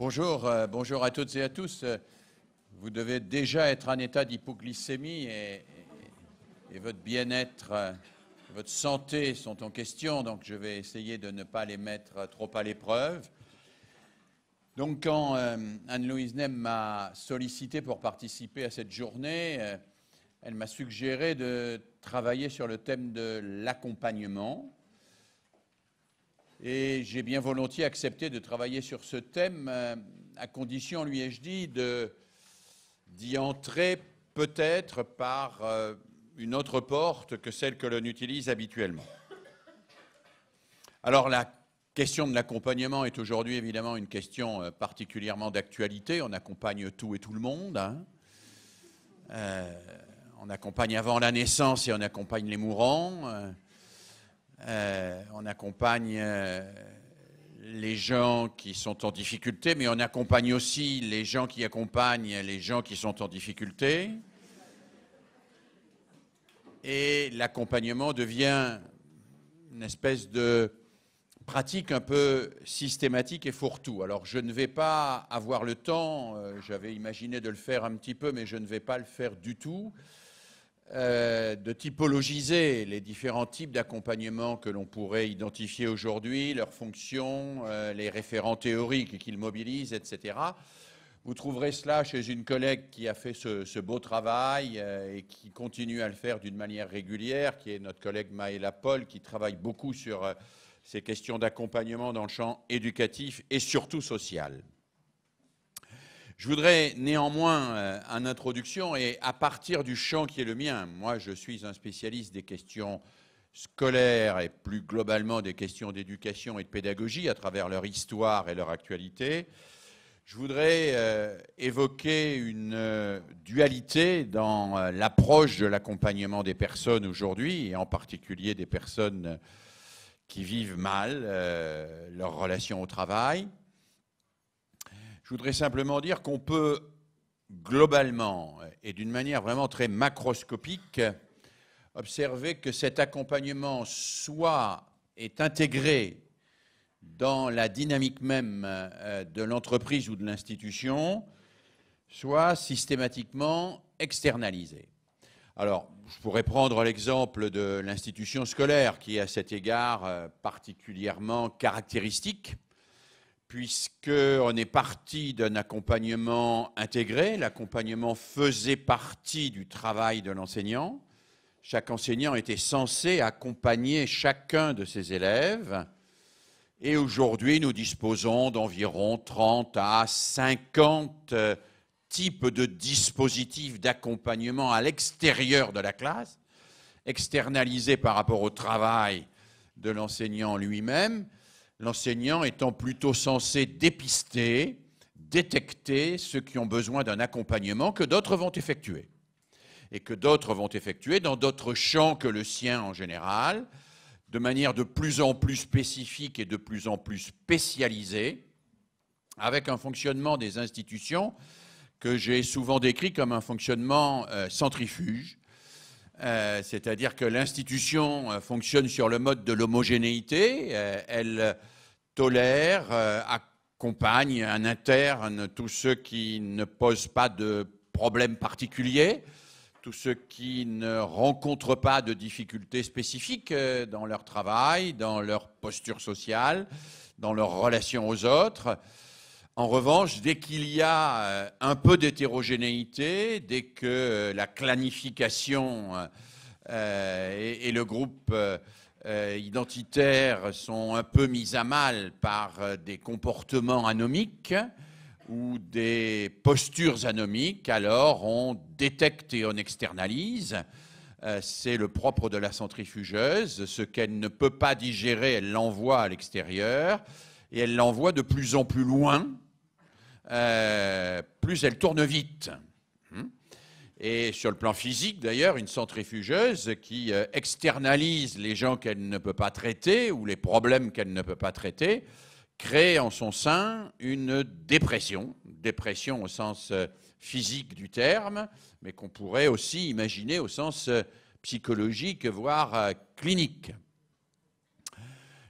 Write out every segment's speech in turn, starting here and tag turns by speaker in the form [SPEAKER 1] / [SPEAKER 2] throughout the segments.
[SPEAKER 1] Bonjour, euh, bonjour à toutes et à tous. Euh, vous devez déjà être en état d'hypoglycémie et, votre bien-être, euh, votre santé sont en question, donc je vais essayer de ne pas les mettre trop à l'épreuve. Donc quand Anne-Louise Nem m'a sollicité pour participer à cette journée, elle m'a suggéré de travailler sur le thème de l'accompagnement. Et j'ai bien volontiers accepté de travailler sur ce thème, euh, à condition, lui ai-je dit, d'y entrer peut-être par euh, une autre porte que celle que l'on utilise habituellement. Alors la question de l'accompagnement est aujourd'hui évidemment une question euh, particulièrement d'actualité. On accompagne tout et tout le monde. Hein. on accompagne avant la naissance et on accompagne les mourants. Euh, on accompagne euh, les gens qui sont en difficulté, mais on accompagne aussi les gens qui accompagnent les gens qui sont en difficulté. Et l'accompagnement devient une espèce de pratique un peu systématique et fourre-tout. Alors je ne vais pas avoir le temps, euh, j'avais imaginé de le faire un petit peu, mais je ne vais pas le faire du tout. Euh, de typologiser les différents types d'accompagnement que l'on pourrait identifier aujourd'hui, leurs fonctions, euh, les référents théoriques qu'ils mobilisent, etc. Vous trouverez cela chez une collègue qui a fait ce, beau travail euh, et qui continue à le faire d'une manière régulière, qui est notre collègue Maëla Paul, qui travaille beaucoup sur ces questions d'accompagnement dans le champ éducatif et surtout social. Je voudrais néanmoins, euh, en introduction, et à partir du champ qui est le mien, moi je suis un spécialiste des questions scolaires et plus globalement des questions d'éducation et de pédagogie à travers leur histoire et leur actualité, je voudrais euh, évoquer une euh, dualité dans l'approche de l'accompagnement des personnes aujourd'hui, et en particulier des personnes qui vivent mal leur relation au travail, je voudrais simplement dire qu'on peut globalement et d'une manière vraiment très macroscopique observer que cet accompagnement soit est intégré dans la dynamique même euh, de l'entreprise ou de l'institution, soit systématiquement externalisé. Alors, je pourrais prendre l'exemple de l'institution scolaire qui est à cet égard euh, particulièrement caractéristique puisqu'on est parti d'un accompagnement intégré. L'accompagnement faisait partie du travail de l'enseignant. Chaque enseignant était censé accompagner chacun de ses élèves. Et aujourd'hui, nous disposons d'environ 30 à 50 euh, types de dispositifs d'accompagnement à l'extérieur de la classe, externalisés par rapport au travail de l'enseignant lui-même, l'enseignant étant plutôt censé dépister, détecter ceux qui ont besoin d'un accompagnement que d'autres vont effectuer. Et que d'autres vont effectuer dans d'autres champs que le sien en général, de manière de plus en plus spécifique et de plus en plus spécialisée, avec un fonctionnement des institutions que j'ai souvent décrit comme un fonctionnement euh, centrifuge, euh, c'est-à-dire que l'institution euh, fonctionne sur le mode de l'homogénéité. Euh, elle tolère, accompagne en interne tous ceux qui ne posent pas de problèmes particuliers, tous ceux qui ne rencontrent pas de difficultés spécifiques dans leur travail, dans leur posture sociale, dans leurs relations aux autres. En revanche, dès qu'il y a euh, un peu d'hétérogénéité, dès que euh, la clanification euh, et, le groupe identitaire sont un peu mis à mal par des comportements anomiques ou des postures anomiques, alors on détecte et on externalise. C'est le propre de la centrifugeuse. Ce qu'elle ne peut pas digérer, elle l'envoie à l'extérieur et elle l'envoie de plus en plus loin euh, plus elle tourne vite. Hmm. Et sur le plan physique, d'ailleurs, une centrifugeuse qui euh, externalise les gens qu'elle ne peut pas traiter ou les problèmes qu'elle ne peut pas traiter crée en son sein une dépression, dépression au sens euh, physique du terme, mais qu'on pourrait aussi imaginer au sens psychologique, voire clinique.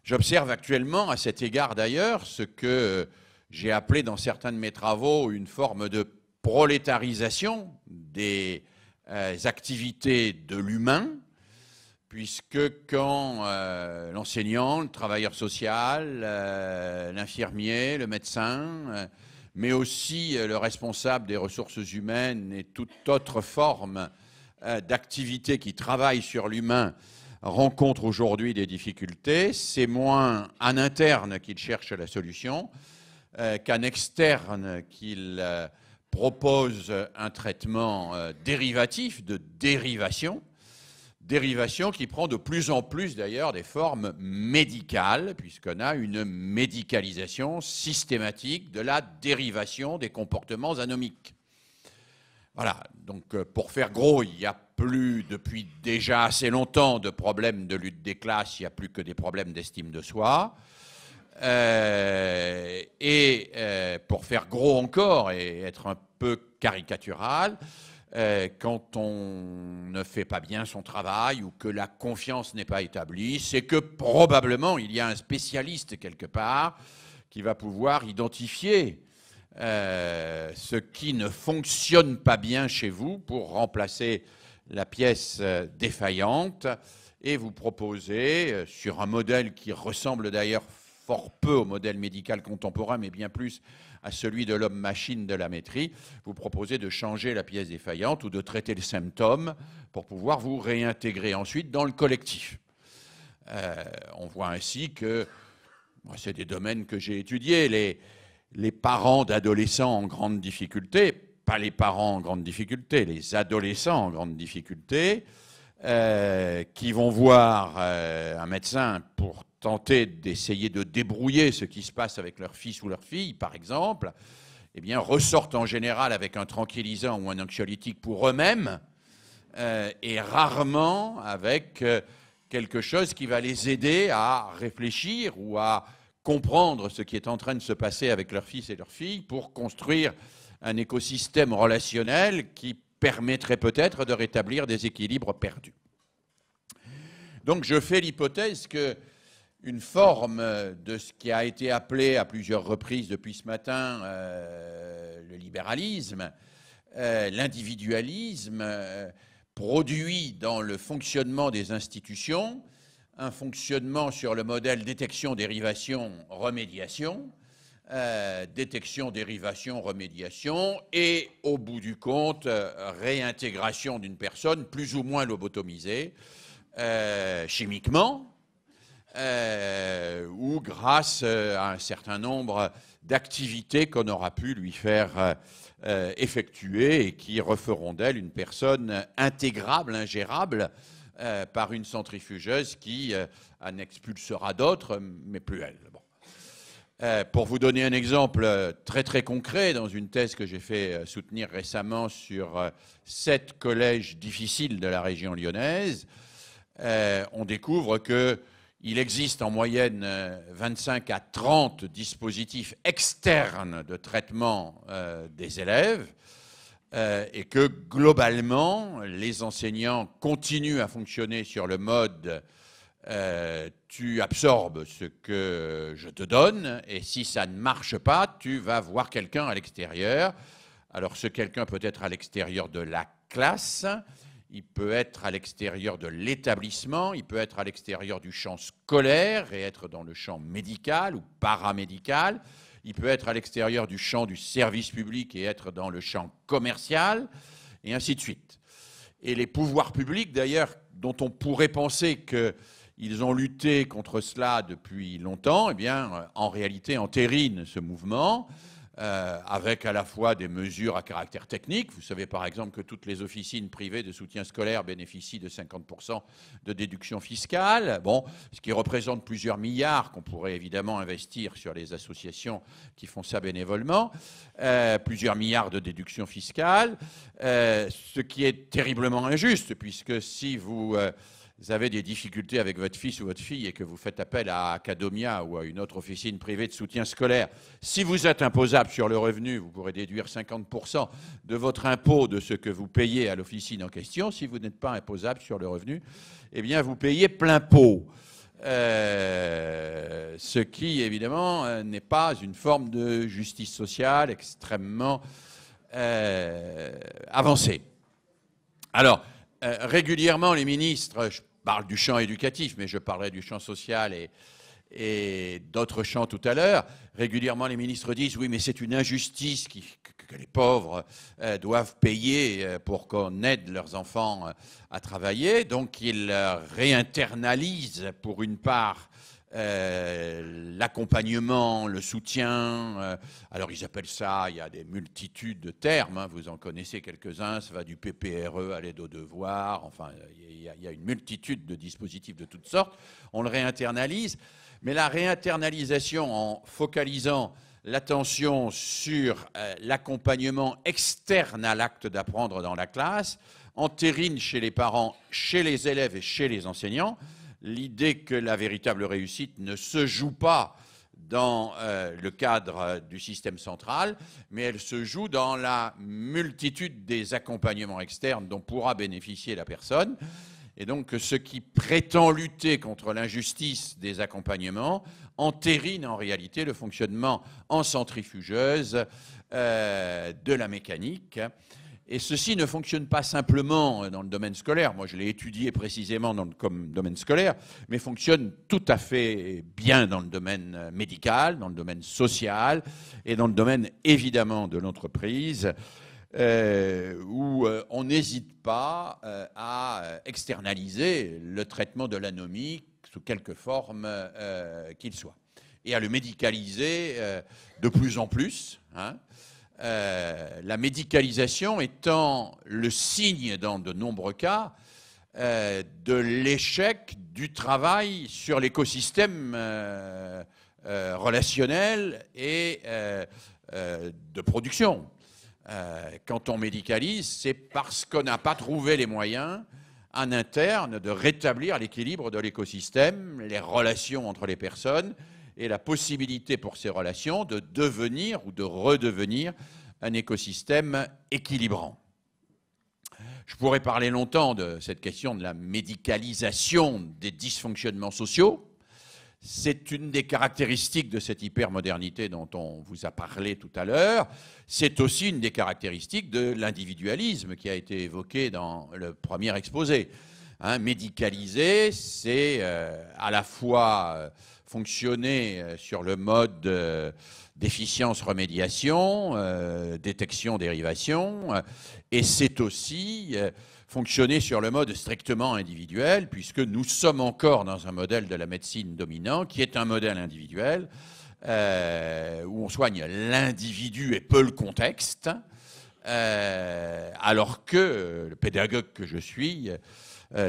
[SPEAKER 1] J'observe actuellement, à cet égard d'ailleurs, ce que j'ai appelé dans certains de mes travaux une forme de prolétarisation des euh, activités de l'humain, puisque quand euh, l'enseignant, le travailleur social, euh, l'infirmier, le médecin, mais aussi le responsable des ressources humaines et toute autre forme d'activité qui travaille sur l'humain rencontre aujourd'hui des difficultés, c'est moins en interne qu'il cherche la solution, euh, qu'un externe qu'il euh, propose un traitement euh, dérivatif de dérivation, dérivation qui prend de plus en plus d'ailleurs des formes médicales, puisqu'on a une médicalisation systématique de la dérivation des comportements anomiques. Voilà, donc pour faire gros, il n'y a plus depuis déjà assez longtemps de problèmes de lutte des classes, il n'y a plus que des problèmes d'estime de soi. Euh, et euh, pour faire gros encore et être un peu caricatural, euh, quand on ne fait pas bien son travail ou que la confiance n'est pas établie, c'est que probablement il y a un spécialiste quelque part qui va pouvoir identifier ce qui ne fonctionne pas bien chez vous pour remplacer la pièce défaillante et vous proposer, sur un modèle qui ressemble d'ailleurs fort peu au modèle médical contemporain, mais bien plus à celui de l'homme-machine de la maîtrise, vous proposez de changer la pièce défaillante ou de traiter le symptôme pour pouvoir vous réintégrer ensuite dans le collectif. Euh, on voit ainsi que, c'est des domaines que j'ai étudiés, les, parents d'adolescents en grande difficulté, pas les parents en grande difficulté, les adolescents en grande difficulté, euh, qui vont voir euh, un médecin pour tenter d'essayer de débrouiller ce qui se passe avec leur fils ou leur fille, par exemple, eh bien, ressortent en général avec un tranquillisant ou un anxiolytique pour eux-mêmes, euh, et rarement avec euh, quelque chose qui va les aider à réfléchir ou à comprendre ce qui est en train de se passer avec leur fils et leur fille pour construire un écosystème relationnel qui permettrait peut-être de rétablir des équilibres perdus. Donc je fais l'hypothèse que une forme de ce qui a été appelé à plusieurs reprises depuis ce matin euh, le libéralisme, euh, l'individualisme, euh, produit dans le fonctionnement des institutions un fonctionnement sur le modèle détection, dérivation, remédiation, détection, dérivation, remédiation, et au bout du compte, réintégration d'une personne plus ou moins lobotomisée chimiquement euh, ou grâce euh, à un certain nombre d'activités qu'on aura pu lui faire euh, euh, effectuer et qui referont d'elle une personne intégrable, ingérable par une centrifugeuse qui en expulsera d'autres, mais plus elle. pour vous donner un exemple très très concret, dans une thèse que j'ai fait soutenir récemment sur sept collèges difficiles de la région lyonnaise, on découvre que il existe en moyenne 25 euh, à 30 dispositifs externes de traitement euh, des élèves euh, et que globalement, les enseignants continuent à fonctionner sur le mode tu absorbes ce que je te donne et si ça ne marche pas, tu vas voir quelqu'un à l'extérieur. Alors ce quelqu'un peut être à l'extérieur de la classe, il peut être à l'extérieur de l'établissement, il peut être à l'extérieur du champ scolaire et être dans le champ médical ou paramédical, il peut être à l'extérieur du champ du service public et être dans le champ commercial, et ainsi de suite. Et les pouvoirs publics, d'ailleurs, dont on pourrait penser qu'ils ont lutté contre cela depuis longtemps, eh bien, en réalité, entérinent ce mouvement. Euh, avec à la fois des mesures à caractère technique. Vous savez par exemple que toutes les officines privées de soutien scolaire bénéficient de 50% de déduction fiscale, bon, ce qui représente plusieurs milliards qu'on pourrait évidemment investir sur les associations qui font ça bénévolement, euh, plusieurs milliards de déduction fiscale, euh, ce qui est terriblement injuste puisque si vous vous avez des difficultés avec votre fils ou votre fille et que vous faites appel à Acadomia ou à une autre officine privée de soutien scolaire, si vous êtes imposable sur le revenu, vous pourrez déduire 50% de votre impôt de ce que vous payez à l'officine en question. Si vous n'êtes pas imposable sur le revenu, eh bien, vous payez plein pot. Euh, ce qui, évidemment, euh, n'est pas une forme de justice sociale extrêmement euh, avancée. Alors, euh, régulièrement les ministres, je parle du champ éducatif, mais je parlerai du champ social et, d'autres champs tout à l'heure, régulièrement les ministres disent oui mais c'est une injustice que, les pauvres euh, doivent payer euh, pour qu'on aide leurs enfants à travailler, donc ils réinternalisent pour une part euh, l'accompagnement, le soutien. Euh, alors ils appellent ça, il y a des multitudes de termes, hein, vous en connaissez quelques-uns, ça va du PPRE à l'aide aux devoirs, enfin il y, a, une multitude de dispositifs de toutes sortes, on le réinternalise, mais la réinternalisation en focalisant l'attention sur euh, l'accompagnement externe à l'acte d'apprendre dans la classe, entérine chez les parents, chez les élèves et chez les enseignants l'idée que la véritable réussite ne se joue pas dans euh, le cadre euh, du système central, mais elle se joue dans la multitude des accompagnements externes dont pourra bénéficier la personne. Et donc ce qui prétend lutter contre l'injustice des accompagnements entérine en réalité le fonctionnement en centrifugeuse euh, de la mécanique. Et ceci ne fonctionne pas simplement euh, dans le domaine scolaire, moi je l'ai étudié précisément dans comme domaine scolaire, mais fonctionne tout à fait bien dans le domaine euh, médical, dans le domaine social et dans le domaine évidemment de l'entreprise, euh, où on n'hésite pas à externaliser le traitement de l'anomie sous quelque forme qu'il soit, et à le médicaliser de plus en plus. Hein. Euh, la médicalisation étant le signe, dans de nombreux cas, euh, de l'échec du travail sur l'écosystème euh, relationnel et de production. quand on médicalise, c'est parce qu'on n'a pas trouvé les moyens en interne de rétablir l'équilibre de l'écosystème, les relations entre les personnes, et la possibilité pour ces relations de devenir ou de redevenir un écosystème équilibrant. Je pourrais parler longtemps de cette question de la médicalisation des dysfonctionnements sociaux. C'est une des caractéristiques de cette hypermodernité dont on vous a parlé tout à l'heure. C'est aussi une des caractéristiques de l'individualisme qui a été évoqué dans le premier exposé. Hein, médicaliser, c'est euh, à la fois euh, fonctionner euh, sur le mode euh, d'efficience-remédiation, euh, détection-dérivation, et c'est aussi fonctionner sur le mode strictement individuel, puisque nous sommes encore dans un modèle de la médecine dominant, qui est un modèle individuel, où on soigne l'individu et peu le contexte, alors que le pédagogue que je suis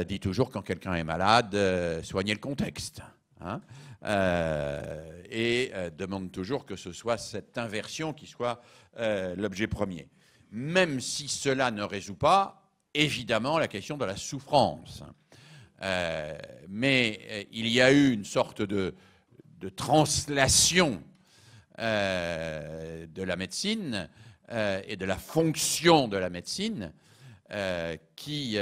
[SPEAKER 1] dit toujours quand quelqu'un est malade, soignez le contexte. Hein. Euh, et euh, demande toujours que ce soit cette inversion qui soit euh, l'objet premier. Même si cela ne résout pas, évidemment, la question de la souffrance. mais il y a eu une sorte de, de translation de la médecine et de la fonction de la médecine qui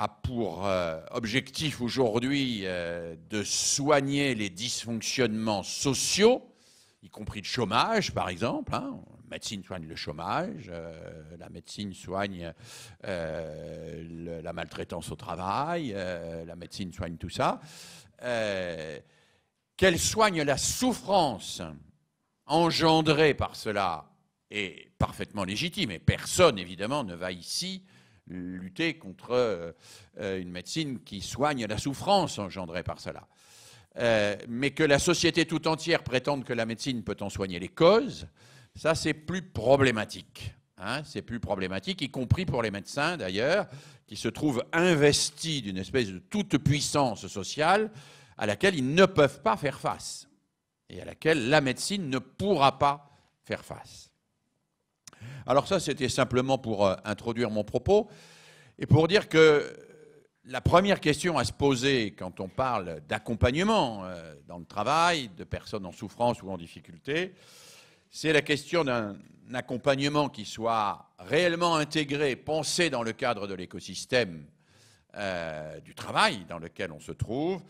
[SPEAKER 1] a pour euh, objectif aujourd'hui euh, de soigner les dysfonctionnements sociaux, y compris le chômage, par exemple. La hein. médecine soigne le chômage, euh, la médecine soigne la maltraitance au travail, la médecine soigne tout ça. Qu'elle soigne la souffrance engendrée par cela est parfaitement légitime, et personne, évidemment, ne va ici lutter contre euh, euh, une médecine qui soigne la souffrance engendrée par cela. Euh, mais que la société tout entière prétende que la médecine peut en soigner les causes, ça c'est plus problématique. Hein. c'est plus problématique, y compris pour les médecins d'ailleurs, qui se trouvent investis d'une espèce de toute puissance sociale à laquelle ils ne peuvent pas faire face et à laquelle la médecine ne pourra pas faire face. Alors ça, c'était simplement pour euh, introduire mon propos et pour dire que la première question à se poser quand on parle d'accompagnement euh, dans le travail de personnes en souffrance ou en difficulté, c'est la question d'un accompagnement qui soit réellement intégré, pensé dans le cadre de l'écosystème euh, du travail dans lequel on se trouve,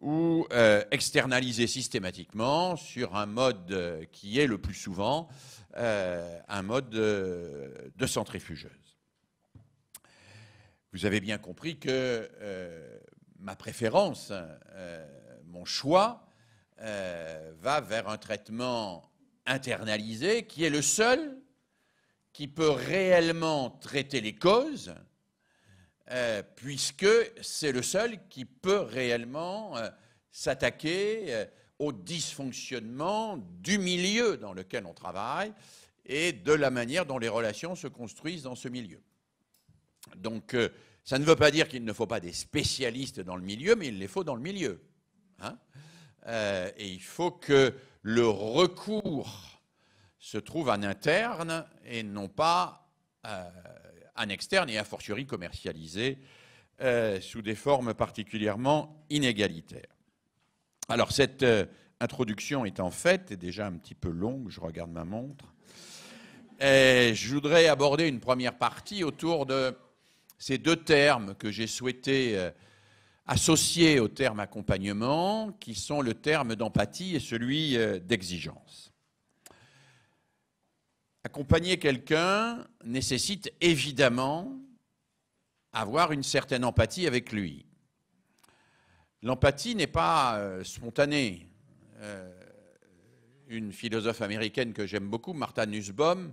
[SPEAKER 1] ou externalisé systématiquement sur un mode qui est le plus souvent euh, un mode de, centrifugeuse. Vous avez bien compris que euh, ma préférence, euh, mon choix, va vers un traitement internalisé qui est le seul qui peut réellement traiter les causes, puisque c'est le seul qui peut réellement s'attaquer au dysfonctionnement du milieu dans lequel on travaille et de la manière dont les relations se construisent dans ce milieu. Donc, euh, ça ne veut pas dire qu'il ne faut pas des spécialistes dans le milieu, mais il les faut dans le milieu. Hein. Euh, et il faut que le recours se trouve en interne et non pas euh, en externe et a fortiori commercialisé sous des formes particulièrement inégalitaires. Alors, cette euh, introduction étant faite, et déjà un petit peu longue, je regarde ma montre. Et je voudrais aborder une première partie autour de ces deux termes que j'ai souhaité euh, associer au terme accompagnement, qui sont le terme d'empathie et celui euh, d'exigence. Accompagner quelqu'un nécessite évidemment avoir une certaine empathie avec lui. L'empathie n'est pas euh, spontanée. Euh, une philosophe américaine que j'aime beaucoup, Martha Nussbaum,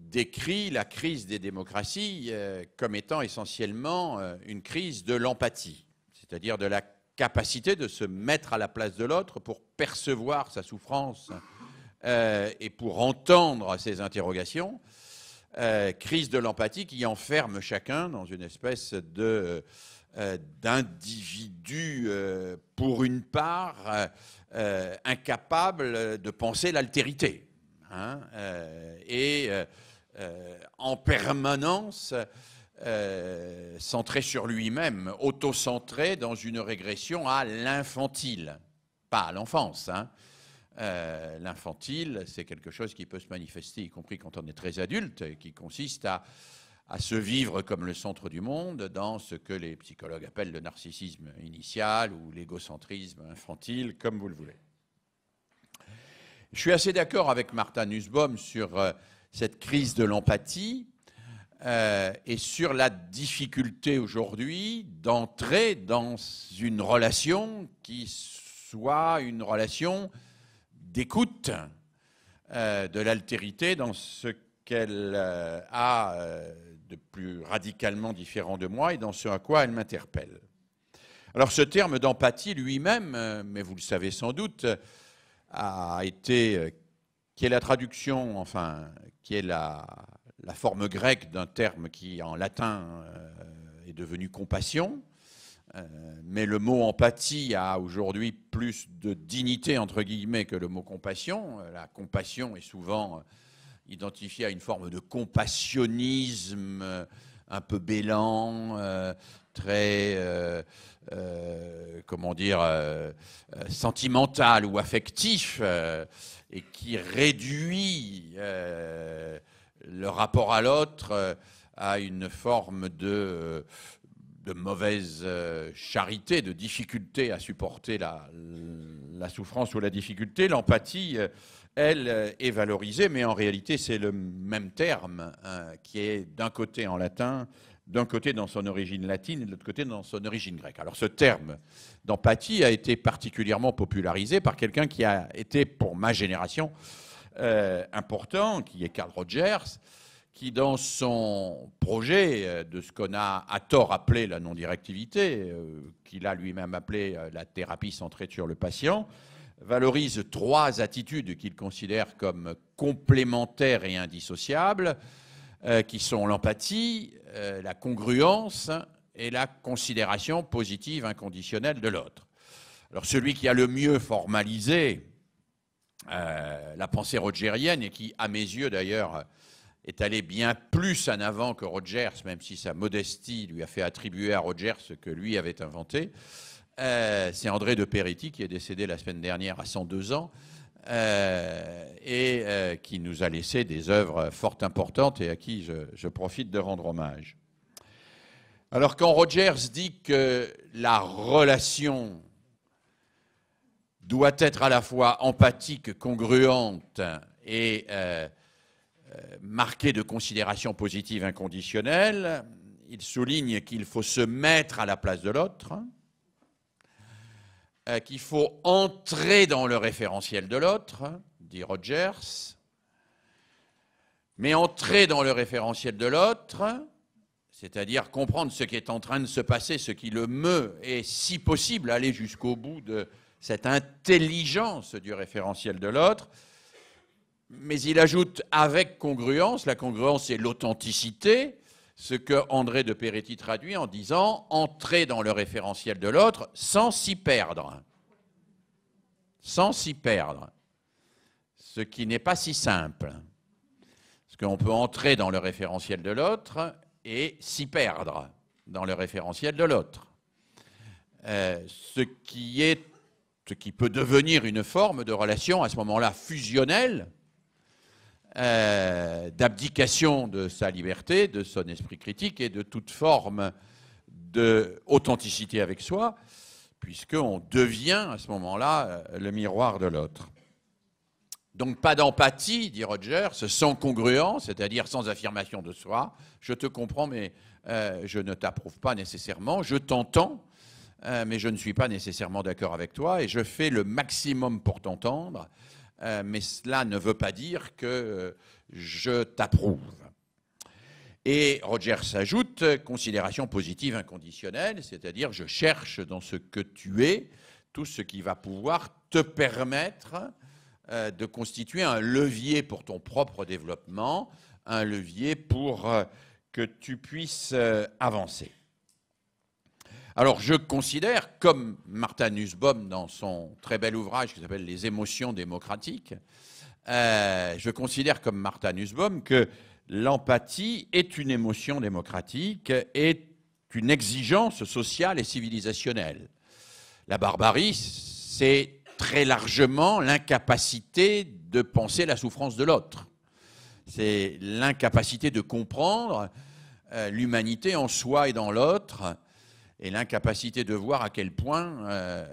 [SPEAKER 1] décrit la crise des démocraties euh, comme étant essentiellement une crise de l'empathie, c'est-à-dire de la capacité de se mettre à la place de l'autre pour percevoir sa souffrance et pour entendre ses interrogations. crise de l'empathie qui enferme chacun dans une espèce de euh, d'individus, euh, pour une part, euh, incapables de penser l'altérité, hein, et en permanence centré sur lui-même, autocentré dans une régression à l'infantile, pas à l'enfance. Hein. l'infantile, c'est quelque chose qui peut se manifester, y compris quand on est très adulte, qui consiste à à se vivre comme le centre du monde dans ce que les psychologues appellent le narcissisme initial ou l'égocentrisme infantile, comme vous le voulez. Je suis assez d'accord avec Martin Nussbaum sur euh, cette crise de l'empathie euh, et sur la difficulté aujourd'hui d'entrer dans une relation qui soit une relation d'écoute euh, de l'altérité dans ce qu'elle a plus radicalement différent de moi et dans ce à quoi elle m'interpelle. Alors ce terme d'empathie lui-même, euh, mais vous le savez sans doute, a été, euh, qui est la traduction, enfin, qui est la, la forme grecque d'un terme qui en latin euh, est devenu compassion, mais le mot empathie a aujourd'hui plus de dignité, entre guillemets, que le mot compassion. La compassion est souvent identifié à une forme de compassionnisme euh, un peu bêlant euh, très, euh, comment dire, sentimental ou affectif, et qui réduit le rapport à l'autre à une forme de, de mauvaise charité, de difficulté à supporter la, la souffrance ou la difficulté. L'empathie elle, euh, est valorisée, mais en réalité, c'est le même terme hein, qui est d'un côté en latin, d'un côté dans son origine latine et de l'autre côté dans son origine grecque. Alors ce terme d'empathie a été particulièrement popularisé par quelqu'un qui a été, pour ma génération, euh, important, qui est Carl Rogers, qui dans son projet euh, de ce qu'on a à tort appelé la non-directivité, qu'il a lui-même appelé la thérapie centrée sur le patient, valorise trois attitudes qu'il considère comme complémentaires et indissociables, euh, qui sont l'empathie, euh, la congruence et la considération positive inconditionnelle de l'autre. Alors celui qui a le mieux formalisé euh, la pensée rogerienne et qui, à mes yeux d'ailleurs, est allé bien plus en avant que Rogers, même si sa modestie lui a fait attribuer à Rogers ce que lui avait inventé, euh, c'est André de Peretti qui est décédé la semaine dernière à 102 ans euh, et euh, qui nous a laissé des œuvres fort importantes et à qui je, je profite de rendre hommage. Alors quand Rogers dit que la relation doit être à la fois empathique, congruente et marquée de considérations positives inconditionnelles, il souligne qu'il faut se mettre à la place de l'autre. Euh, qu'il faut entrer dans le référentiel de l'autre, hein, dit Rogers. Mais entrer dans le référentiel de l'autre, c'est-à-dire comprendre ce qui est en train de se passer, ce qui le meut, et si possible aller jusqu'au bout de cette intelligence du référentiel de l'autre. Mais il ajoute avec congruence, la congruence et l'authenticité, ce que André de Peretti traduit en disant entrer dans le référentiel de l'autre sans s'y perdre. Sans s'y perdre. Ce qui n'est pas si simple. Parce qu'on peut entrer dans le référentiel de l'autre et s'y perdre dans le référentiel de l'autre. Euh, ce qui est ce qui peut devenir une forme de relation à ce moment-là fusionnelle, euh, d'abdication de sa liberté, de son esprit critique et de toute forme d'authenticité avec soi, puisqu'on devient à ce moment-là euh, le miroir de l'autre. Donc pas d'empathie, dit Rogers, sans congruence, c'est-à-dire sans affirmation de soi. Je te comprends, mais euh, je ne t'approuve pas nécessairement. Je t'entends, mais je ne suis pas nécessairement d'accord avec toi, et je fais le maximum pour t'entendre. Euh, mais cela ne veut pas dire que euh, je t'approuve. Et Rogers ajoute euh, considération positive inconditionnelle, c'est-à-dire je cherche dans ce que tu es tout ce qui va pouvoir te permettre de constituer un levier pour ton propre développement, un levier pour que tu puisses avancer. Alors je considère, comme Martin Nussbaum dans son très bel ouvrage qui s'appelle Les émotions démocratiques, euh, je considère comme Martin Nussbaum que l'empathie est une émotion démocratique, est une exigence sociale et civilisationnelle. La barbarie, c'est très largement l'incapacité de penser la souffrance de l'autre. C'est l'incapacité de comprendre euh, l'humanité en soi et dans l'autre, et l'incapacité de voir à quel point euh,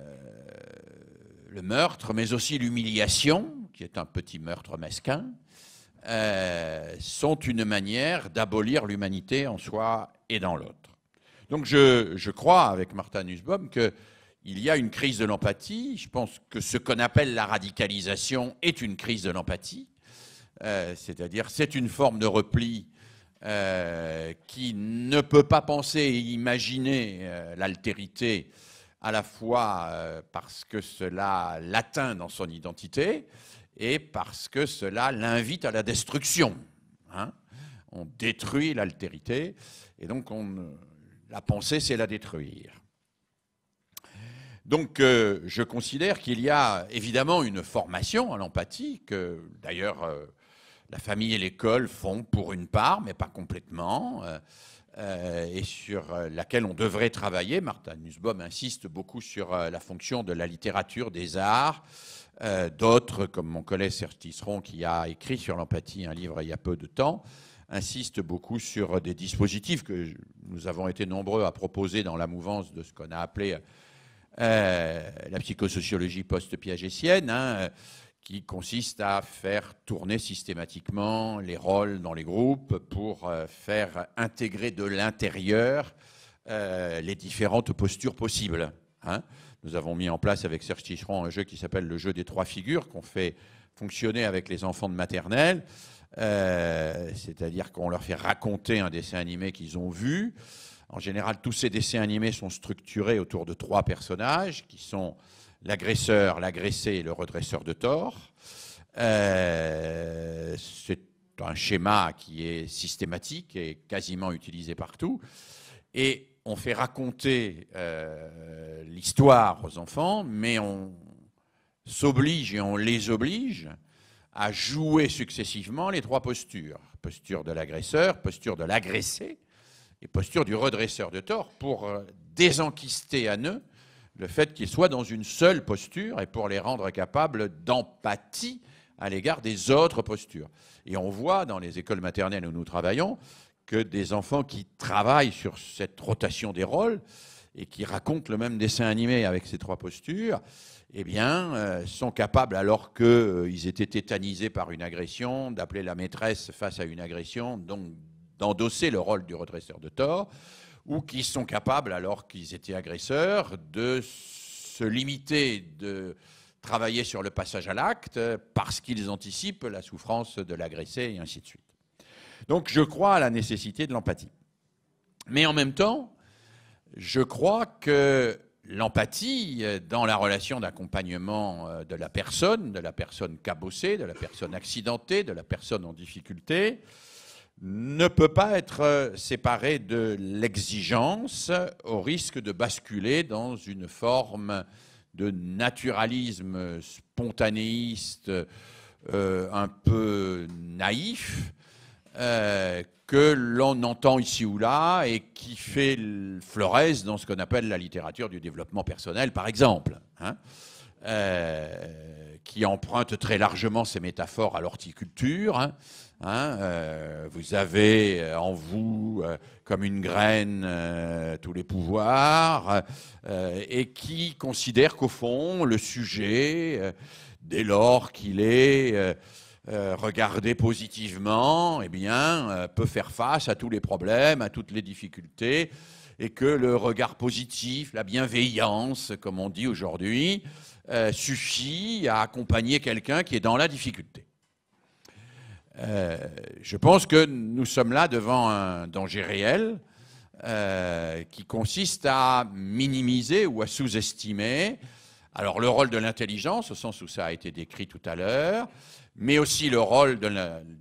[SPEAKER 1] le meurtre, mais aussi l'humiliation, qui est un petit meurtre mesquin, euh, sont une manière d'abolir l'humanité en soi et dans l'autre. Donc je, je, crois, avec Martin Nussbaum, que il y a une crise de l'empathie. Je pense que ce qu'on appelle la radicalisation est une crise de l'empathie. Euh, c'est-à-dire, c'est une forme de repli euh, qui ne peut pas penser et imaginer euh, l'altérité à la fois euh, parce que cela l'atteint dans son identité et parce que cela l'invite à la destruction. Hein. on détruit l'altérité et donc on, la pensée, c'est la détruire. Donc je considère qu'il y a évidemment une formation à l'empathie que d'ailleurs la famille et l'école font pour une part, mais pas complètement, euh, euh, et sur euh, laquelle on devrait travailler. Martin Nussbaum insiste beaucoup sur la fonction de la littérature, des arts. D'autres, comme mon collègue Serge Tisseron, qui a écrit sur l'empathie un livre il y a peu de temps, insistent beaucoup sur des dispositifs que nous avons été nombreux à proposer dans la mouvance de ce qu'on a appelé la psychosociologie post-piagétienne. Hein, qui consiste à faire tourner systématiquement les rôles dans les groupes pour euh, faire intégrer de l'intérieur euh, les différentes postures possibles. Hein. Nous avons mis en place avec Serge Ticheron un jeu qui s'appelle le jeu des trois figures qu'on fait fonctionner avec les enfants de maternelle. Euh, c'est-à-dire qu'on leur fait raconter un dessin animé qu'ils ont vu. En général, tous ces dessins animés sont structurés autour de trois personnages qui sont l'agresseur, l'agressé, et le redresseur de tort. Euh, c'est un schéma qui est systématique et quasiment utilisé partout. Et on fait raconter euh, l'histoire aux enfants, mais on s'oblige et on les oblige à jouer successivement les trois postures. Posture de l'agresseur, posture de l'agressé et posture du redresseur de tort pour euh, désenquister à eux le fait qu'ils soient dans une seule posture et pour les rendre capables d'empathie à l'égard des autres postures. Et on voit dans les écoles maternelles où nous travaillons que des enfants qui travaillent sur cette rotation des rôles et qui racontent le même dessin animé avec ces trois postures, eh bien, euh, sont capables, alors qu'ils étaient tétanisés par une agression, d'appeler la maîtresse face à une agression, donc d'endosser le rôle du redresseur de tort, ou qui sont capables, alors qu'ils étaient agresseurs, de se limiter de travailler sur le passage à l'acte parce qu'ils anticipent la souffrance de l'agressé et ainsi de suite. Donc je crois à la nécessité de l'empathie. Mais en même temps, je crois que l'empathie euh, dans la relation d'accompagnement euh, de la personne, de la personne cabossée, de la personne accidentée, de la personne en difficulté, ne peut pas être euh, séparé de l'exigence au risque de basculer dans une forme de naturalisme spontanéiste euh, un peu naïf euh, que l'on entend ici ou là et qui fait florès dans ce qu'on appelle la littérature du développement personnel, par exemple, hein, qui emprunte très largement ses métaphores à l'horticulture. Hein, Hein, euh, vous avez euh, en vous, euh, comme une graine, tous les pouvoirs, et qui considère qu'au fond, le sujet, dès lors qu'il est regardé positivement, eh bien, peut faire face à tous les problèmes, à toutes les difficultés, et que le regard positif, la bienveillance, comme on dit aujourd'hui, suffit à accompagner quelqu'un qui est dans la difficulté. Euh, je pense que nous sommes là devant un danger réel euh, qui consiste à minimiser ou à sous-estimer alors le rôle de l'intelligence, au sens où ça a été décrit tout à l'heure, mais aussi le rôle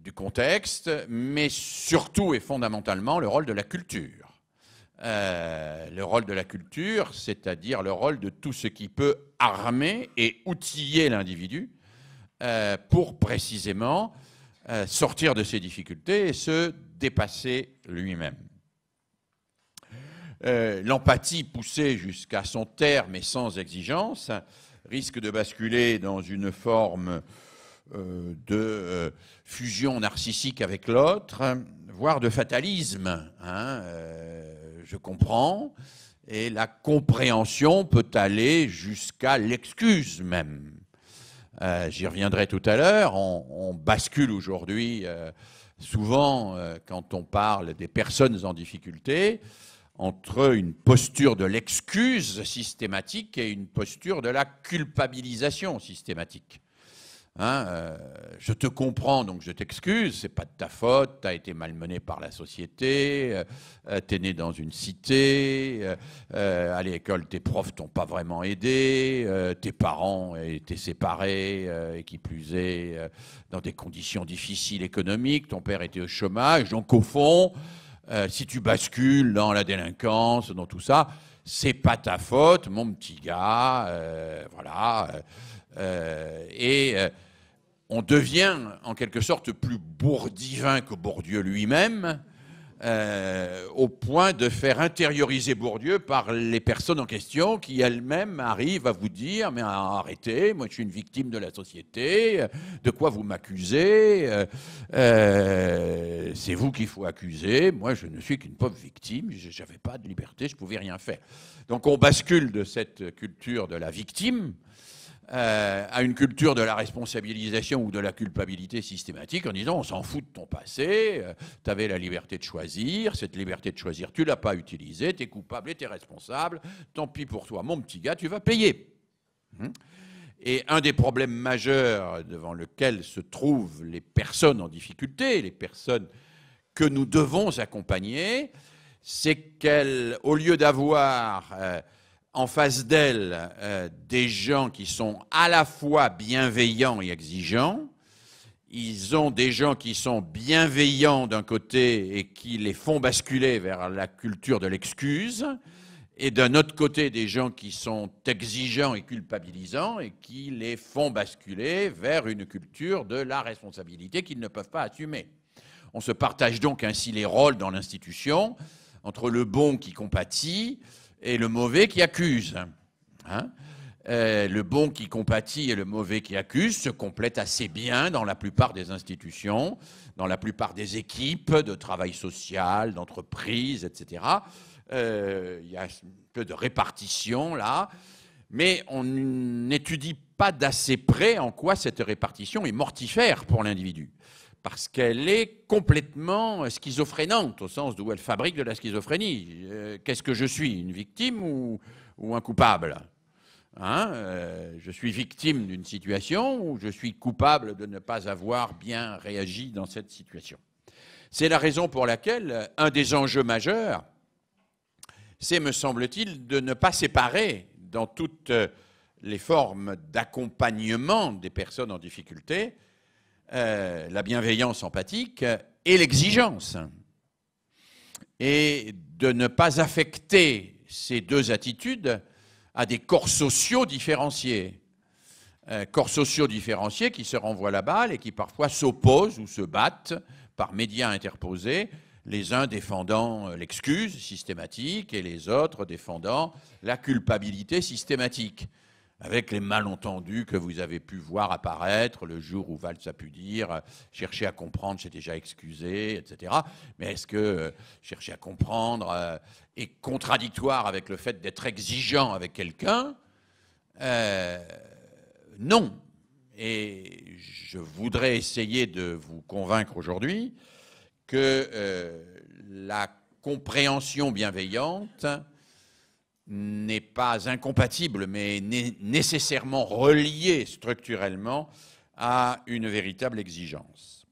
[SPEAKER 1] du contexte, mais surtout et fondamentalement le rôle de la culture. Euh, le rôle de la culture, c'est-à-dire le rôle de tout ce qui peut armer et outiller l'individu pour précisément euh, sortir de ses difficultés et se dépasser lui-même. Euh, l'empathie poussée jusqu'à son terme et sans exigence risque de basculer dans une forme euh, de fusion narcissique avec l'autre, voire de fatalisme. Hein, je comprends, et la compréhension peut aller jusqu'à l'excuse même. Euh, j'y reviendrai tout à l'heure. On, bascule aujourd'hui euh, souvent euh, quand on parle des personnes en difficulté entre une posture de l'excuse systématique et une posture de la culpabilisation systématique. Hein, euh, je te comprends, donc je t'excuse, c'est pas de ta faute, t'as été malmené par la société, euh, euh, t'es né dans une cité, à l'école tes profs t'ont pas vraiment aidé, tes parents étaient séparés, et qui plus est, dans des conditions difficiles économiques, ton père était au chômage, donc au fond, si tu bascules dans la délinquance, dans tout ça, c'est pas ta faute, mon petit gars, voilà. et on devient en quelque sorte plus bourdivin que Bourdieu lui-même, euh, au point de faire intérioriser Bourdieu par les personnes en question qui elles-mêmes arrivent à vous dire mais arrêtez, moi je suis une victime de la société, de quoi vous m'accusez euh, euh, C'est vous qu'il faut accuser, moi je ne suis qu'une pauvre victime, je n'avais pas de liberté, je ne pouvais rien faire. Donc on bascule de cette culture de la victime euh, à une culture de la responsabilisation ou de la culpabilité systématique en disant on s'en fout de ton passé, euh, tu avais la liberté de choisir, cette liberté de choisir, tu l'as pas utilisée, tu es coupable et tu es responsable, tant pis pour toi, mon petit gars, tu vas payer. Hmm? et un des problèmes majeurs devant lequel se trouvent les personnes en difficulté, les personnes que nous devons accompagner, c'est qu'elles, au lieu d'avoir euh, en face d'elle euh, des gens qui sont à la fois bienveillants et exigeants. Ils ont des gens qui sont bienveillants d'un côté et qui les font basculer vers la culture de l'excuse, et d'un autre côté des gens qui sont exigeants et culpabilisants et qui les font basculer vers une culture de la responsabilité qu'ils ne peuvent pas assumer. On se partage donc ainsi les rôles dans l'institution entre le bon qui compatit, et le mauvais qui accuse. Hein. Euh, le bon qui compatit et le mauvais qui accuse se complètent assez bien dans la plupart des institutions, dans la plupart des équipes de travail social, d'entreprise, etc. Euh, il y a un peu de répartition là, mais on n'étudie pas d'assez près en quoi cette répartition est mortifère pour l'individu parce qu'elle est complètement schizophrénante, au sens d'où elle fabrique de la schizophrénie. Euh, qu'est-ce que je suis Une victime ou, un coupable hein, euh, Je suis victime d'une situation ou je suis coupable de ne pas avoir bien réagi dans cette situation C'est la raison pour laquelle euh, un des enjeux majeurs, c'est, me semble-t-il, de ne pas séparer dans toutes les formes d'accompagnement des personnes en difficulté, euh, la bienveillance empathique et l'exigence. Et de ne pas affecter ces deux attitudes à des corps sociaux différenciés. Euh, corps sociaux différenciés qui se renvoient la balle et qui parfois s'opposent ou se battent par médias interposés, les uns défendant euh, l'excuse systématique et les autres défendant la culpabilité systématique avec les malentendus que vous avez pu voir apparaître le jour où Valls a pu dire euh, chercher à comprendre, c'est déjà excusé, etc. Mais est-ce que euh, chercher à comprendre euh, est contradictoire avec le fait d'être exigeant avec quelqu'un Non. Et je voudrais essayer de vous convaincre aujourd'hui que la compréhension bienveillante n'est pas incompatible, mais n'est nécessairement relié structurellement à une véritable exigence.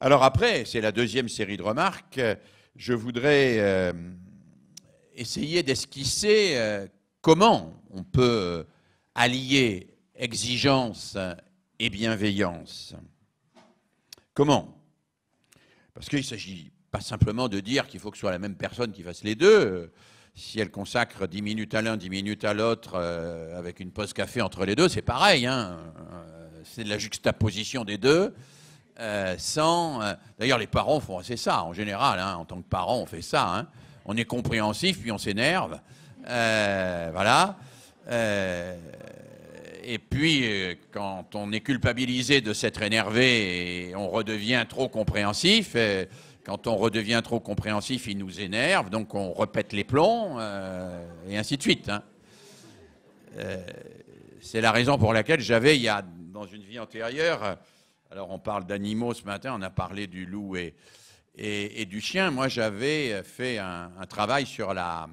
[SPEAKER 1] Alors après, c'est la deuxième série de remarques, je voudrais euh, essayer d'esquisser euh, comment on peut euh, allier exigence et bienveillance. Comment Parce qu'il s'agit pas simplement de dire qu'il faut que ce soit la même personne qui fasse les deux. Si elle consacre 10 minutes à l'un, 10 minutes à l'autre, euh, avec une pause café entre les deux, c'est pareil. Hein. Euh, c'est de la juxtaposition des deux. Euh, sans. D'ailleurs, les parents font assez ça, en général. Hein, en tant que parents, on fait ça. Hein. On est compréhensif, puis on s'énerve. voilà. et puis, quand on est culpabilisé de s'être énervé, et on redevient trop compréhensif. Quand on redevient trop compréhensif, il nous énerve, donc on repète les plombs, euh, et ainsi de suite. Hein. Euh, c'est la raison pour laquelle j'avais, il y a, dans une vie antérieure, euh, alors on parle d'animaux ce matin, on a parlé du loup et, du chien. Moi, j'avais fait un, travail sur, la,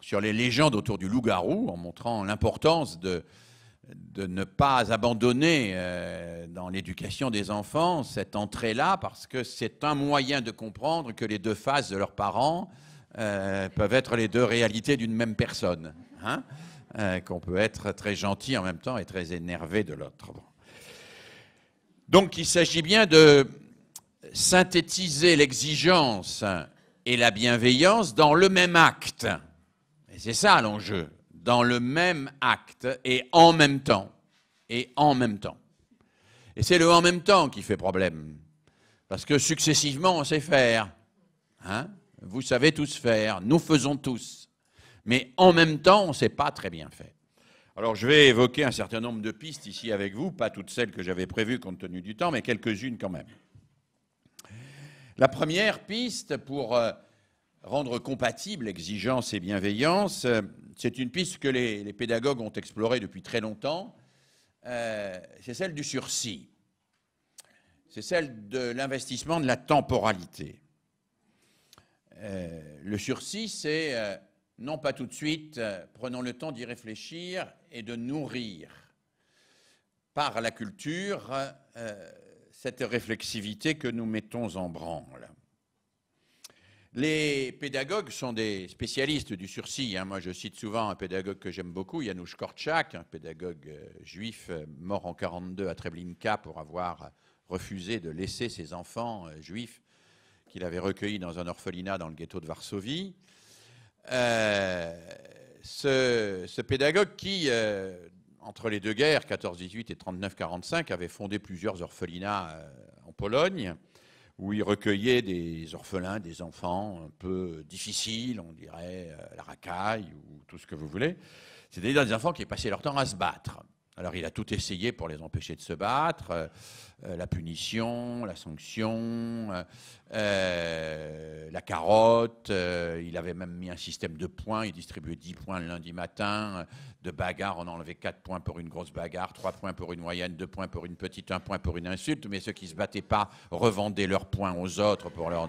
[SPEAKER 1] sur les légendes autour du loup-garou, en montrant l'importance de, de ne pas abandonner euh, dans l'éducation des enfants cette entrée-là, parce que c'est un moyen de comprendre que les deux faces de leurs parents euh, peuvent être les deux réalités d'une même personne. Hein, euh, qu'on peut être très gentil en même temps et très énervé de l'autre. Donc il s'agit bien de synthétiser l'exigence et la bienveillance dans le même acte. Et c'est ça l'enjeu dans le même acte et en même temps. Et en même temps. Et c'est le en même temps qui fait problème. Parce que successivement, on sait faire. Hein? Vous savez tous faire. Nous faisons tous. Mais en même temps, on ne sait pas très bien faire. Alors je vais évoquer un certain nombre de pistes ici avec vous, pas toutes celles que j'avais prévues compte tenu du temps, mais quelques-unes quand même. La première piste pour euh, rendre compatible exigence et bienveillance, euh, c'est une piste que les, pédagogues ont explorée depuis très longtemps. Euh, c'est celle du sursis. C'est celle de l'investissement de la temporalité. Euh, le sursis, c'est non pas tout de suite, prenons le temps d'y réfléchir et de nourrir par la culture cette réflexivité que nous mettons en branle. Les pédagogues sont des spécialistes du sursis. Hein. Moi, je cite souvent un pédagogue que j'aime beaucoup, Janusz Korczak, un pédagogue euh, juif euh, mort en 42 à Treblinka pour avoir refusé de laisser ses enfants euh, juifs qu'il avait recueillis dans un orphelinat dans le ghetto de Varsovie. ce, pédagogue qui, entre les deux guerres, 14-18 et 39-45, avait fondé plusieurs orphelinats en Pologne, où ils recueillaient des orphelins, des enfants un peu difficiles, on dirait euh, la racaille ou tout ce que vous voulez. cest à des enfants qui passaient leur temps à se battre. Alors il a tout essayé pour les empêcher de se battre, euh, euh, la punition, la sanction, euh, la carotte, il avait même mis un système de points, il distribuait 10 points le lundi matin, de bagarre, on enlevait 4 points pour une grosse bagarre, 3 points pour une moyenne, 2 points pour une petite, 1 point pour une insulte, mais ceux qui ne se battaient pas revendaient leurs points aux autres pour leur...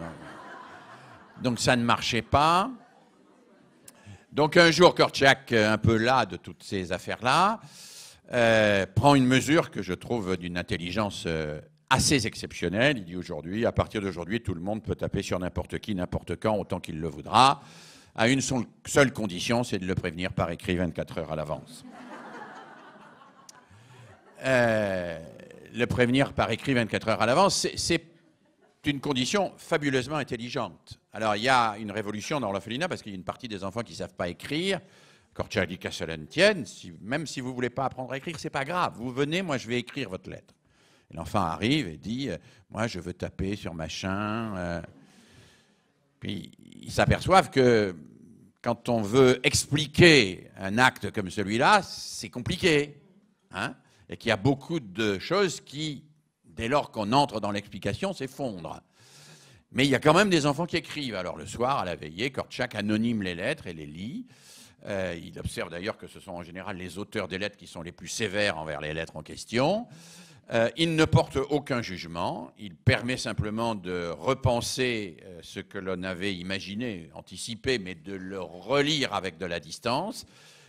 [SPEAKER 1] Donc ça ne marchait pas. Donc un jour, Korchak, un peu las de toutes ces affaires-là, euh, prend une mesure que je trouve d'une intelligence euh, assez exceptionnelle. Il dit aujourd'hui, à partir d'aujourd'hui, tout le monde peut taper sur n'importe qui, n'importe quand, autant qu'il le voudra, à une seule condition, c'est de le prévenir par écrit 24 heures à l'avance. Euh, le prévenir par écrit 24 heures à l'avance, c'est une condition fabuleusement intelligente. Alors, il y a une révolution dans l'orphelinat parce qu'il y a une partie des enfants qui ne savent pas écrire, dit « qu'à cela ne tienne, même si vous ne voulez pas apprendre à écrire, c'est pas grave. Vous venez, moi je vais écrire votre lettre. L'enfant arrive et dit euh, Moi je veux taper sur machin. Euh. Puis ils s'aperçoivent que quand on veut expliquer un acte comme celui-là, c'est compliqué. Hein. et qu'il y a beaucoup de choses qui, dès lors qu'on entre dans l'explication, s'effondrent. Mais il y a quand même des enfants qui écrivent. Alors le soir, à la veillée, Korchak anonyme les lettres et les lit. Euh, il observe d'ailleurs que ce sont en général les auteurs des lettres qui sont les plus sévères envers les lettres en question. Euh, il ne porte aucun jugement, il permet simplement de repenser euh, ce que l'on avait imaginé, anticipé, mais de le relire avec de la distance.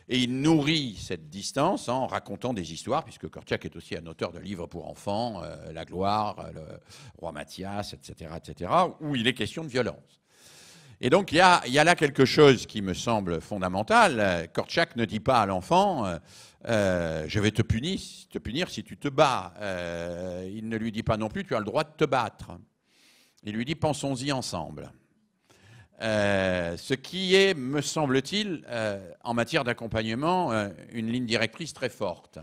[SPEAKER 1] Et il nourrit cette distance en racontant des histoires, puisque Kortchak est aussi un auteur de livres pour enfants, La gloire, le roi Mathias, etc., etc., où il est question de violence. Et donc il y a, là quelque chose qui me semble fondamental. Korchak ne dit pas à l'enfant euh, euh, Je vais te punir, te punir si tu te bats. Euh, il ne lui dit pas non plus Tu as le droit de te battre. Il lui dit Pensons-y ensemble. ce qui est, me semble-t-il, en matière d'accompagnement, une ligne directrice très forte.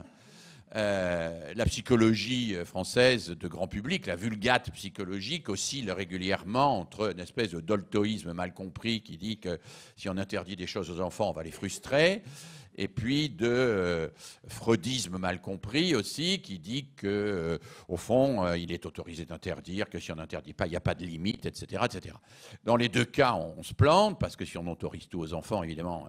[SPEAKER 1] Euh, la psychologie euh, française de grand public, la vulgate psychologique, oscille régulièrement entre une espèce de doltoïsme mal compris qui dit que si on interdit des choses aux enfants, on va les frustrer, et puis de euh, freudisme mal compris aussi qui dit que, au fond, il est autorisé d'interdire, que si on n'interdit pas, il n'y a pas de limite, etc., etc. Dans les deux cas, on, se plante parce que si on autorise tout aux enfants, évidemment,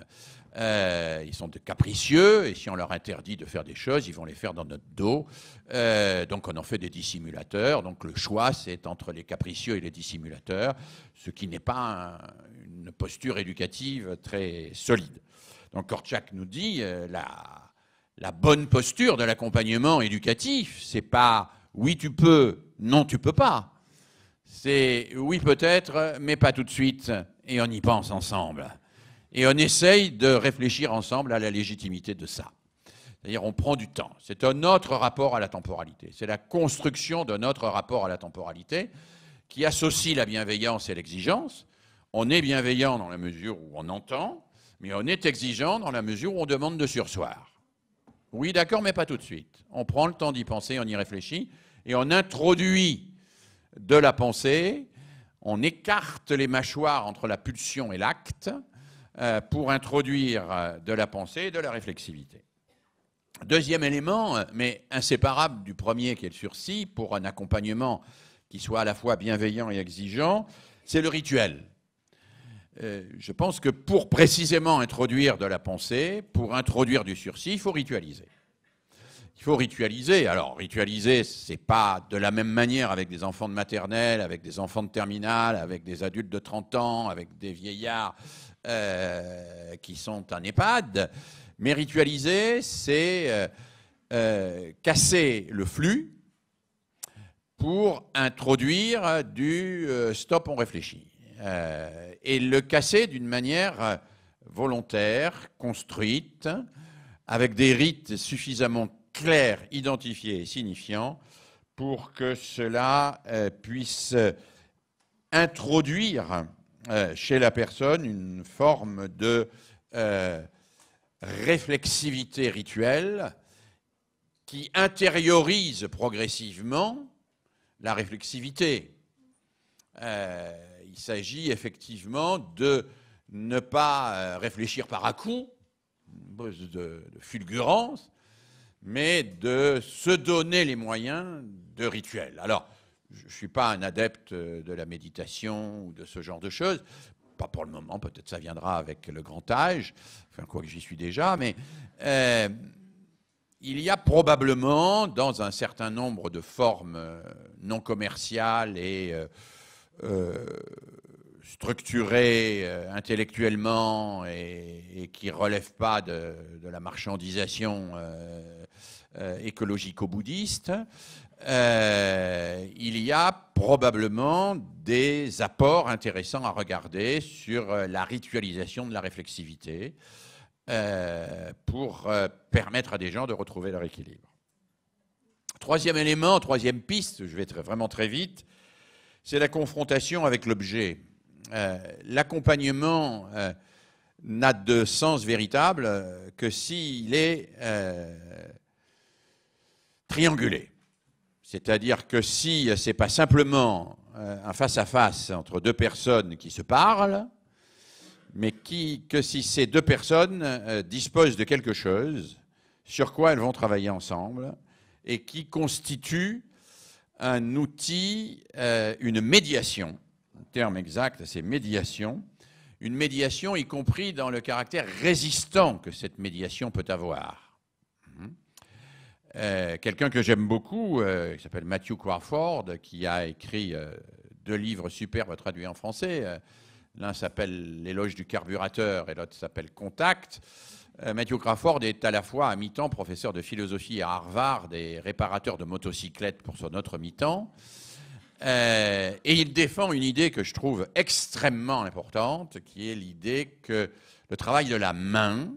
[SPEAKER 1] euh, ils sont capricieux et si on leur interdit de faire des choses, ils vont les faire dans notre dos. Euh, donc on en fait des dissimulateurs. Donc le choix, c'est entre les capricieux et les dissimulateurs, ce qui n'est pas une posture éducative très solide. Donc Korchak nous dit euh, la, la bonne posture de l'accompagnement éducatif, c'est pas oui tu peux, non tu peux pas. C'est oui peut-être, mais pas tout de suite, et on y pense ensemble et on essaye de réfléchir ensemble à la légitimité de ça. C'est-à-dire on prend du temps. C'est un autre rapport à la temporalité. C'est la construction d'un autre rapport à la temporalité qui associe la bienveillance et l'exigence. On est bienveillant dans la mesure où on entend, mais on est exigeant dans la mesure où on demande de sursoir. Oui, d'accord, mais pas tout de suite. On prend le temps d'y penser, on y réfléchit, et on introduit de la pensée, on écarte les mâchoires entre la pulsion et l'acte, euh, pour introduire euh, de la pensée et de la réflexivité. Deuxième élément, euh, mais inséparable du premier qui est le sursis, pour un accompagnement qui soit à la fois bienveillant et exigeant, c'est le rituel. je pense que pour précisément introduire de la pensée, pour introduire du sursis, il faut ritualiser. Il faut ritualiser. Alors, ritualiser, c'est pas de la même manière avec des enfants de maternelle, avec des enfants de terminale, avec des adultes de 30 ans, avec des vieillards, euh, qui sont en EHPAD. Mais ritualiser, c'est euh, euh, casser le flux pour introduire du stop, on réfléchit. et le casser d'une manière volontaire, construite, avec des rites suffisamment clairs, identifiés et signifiants pour que cela puisse introduire euh, chez la personne une forme de euh, réflexivité rituelle qui intériorise progressivement la réflexivité. Euh, il s'agit effectivement de ne pas réfléchir par à-coup, de, fulgurance, mais de se donner les moyens de rituel. Alors, je ne suis pas un adepte euh, de la méditation ou de ce genre de choses. Pas pour le moment, peut-être ça viendra avec le grand âge, enfin quoi que j'y suis déjà, mais euh, il y a probablement dans un certain nombre de formes euh, non commerciales et structurées intellectuellement et, qui ne relèvent pas de la marchandisation écologico-bouddhiste, euh, il y a probablement des apports intéressants à regarder sur euh, la ritualisation de la réflexivité euh, pour permettre à des gens de retrouver leur équilibre. Troisième élément, troisième piste, je vais très, vraiment très vite, c'est la confrontation avec l'objet. L'accompagnement n'a de sens véritable que s'il est triangulé. C'est-à-dire que si ce n'est pas simplement euh, un face-à-face entre deux personnes qui se parlent, mais que si ces deux personnes euh, disposent de quelque chose sur quoi elles vont travailler ensemble et qui constitue un outil, euh, une médiation, le terme exact, c'est médiation, une médiation y compris dans le caractère résistant que cette médiation peut avoir. Euh, quelqu'un que j'aime beaucoup, euh, qui s'appelle Matthew Crawford, qui a écrit euh, deux livres superbes traduits en français. L'un s'appelle L'éloge du carburateur et l'autre s'appelle Contact. Matthew Crawford est à la fois à mi-temps professeur de philosophie à Harvard et réparateur de motocyclettes pour son autre mi-temps. et il défend une idée que je trouve extrêmement importante, qui est l'idée que le travail de la main,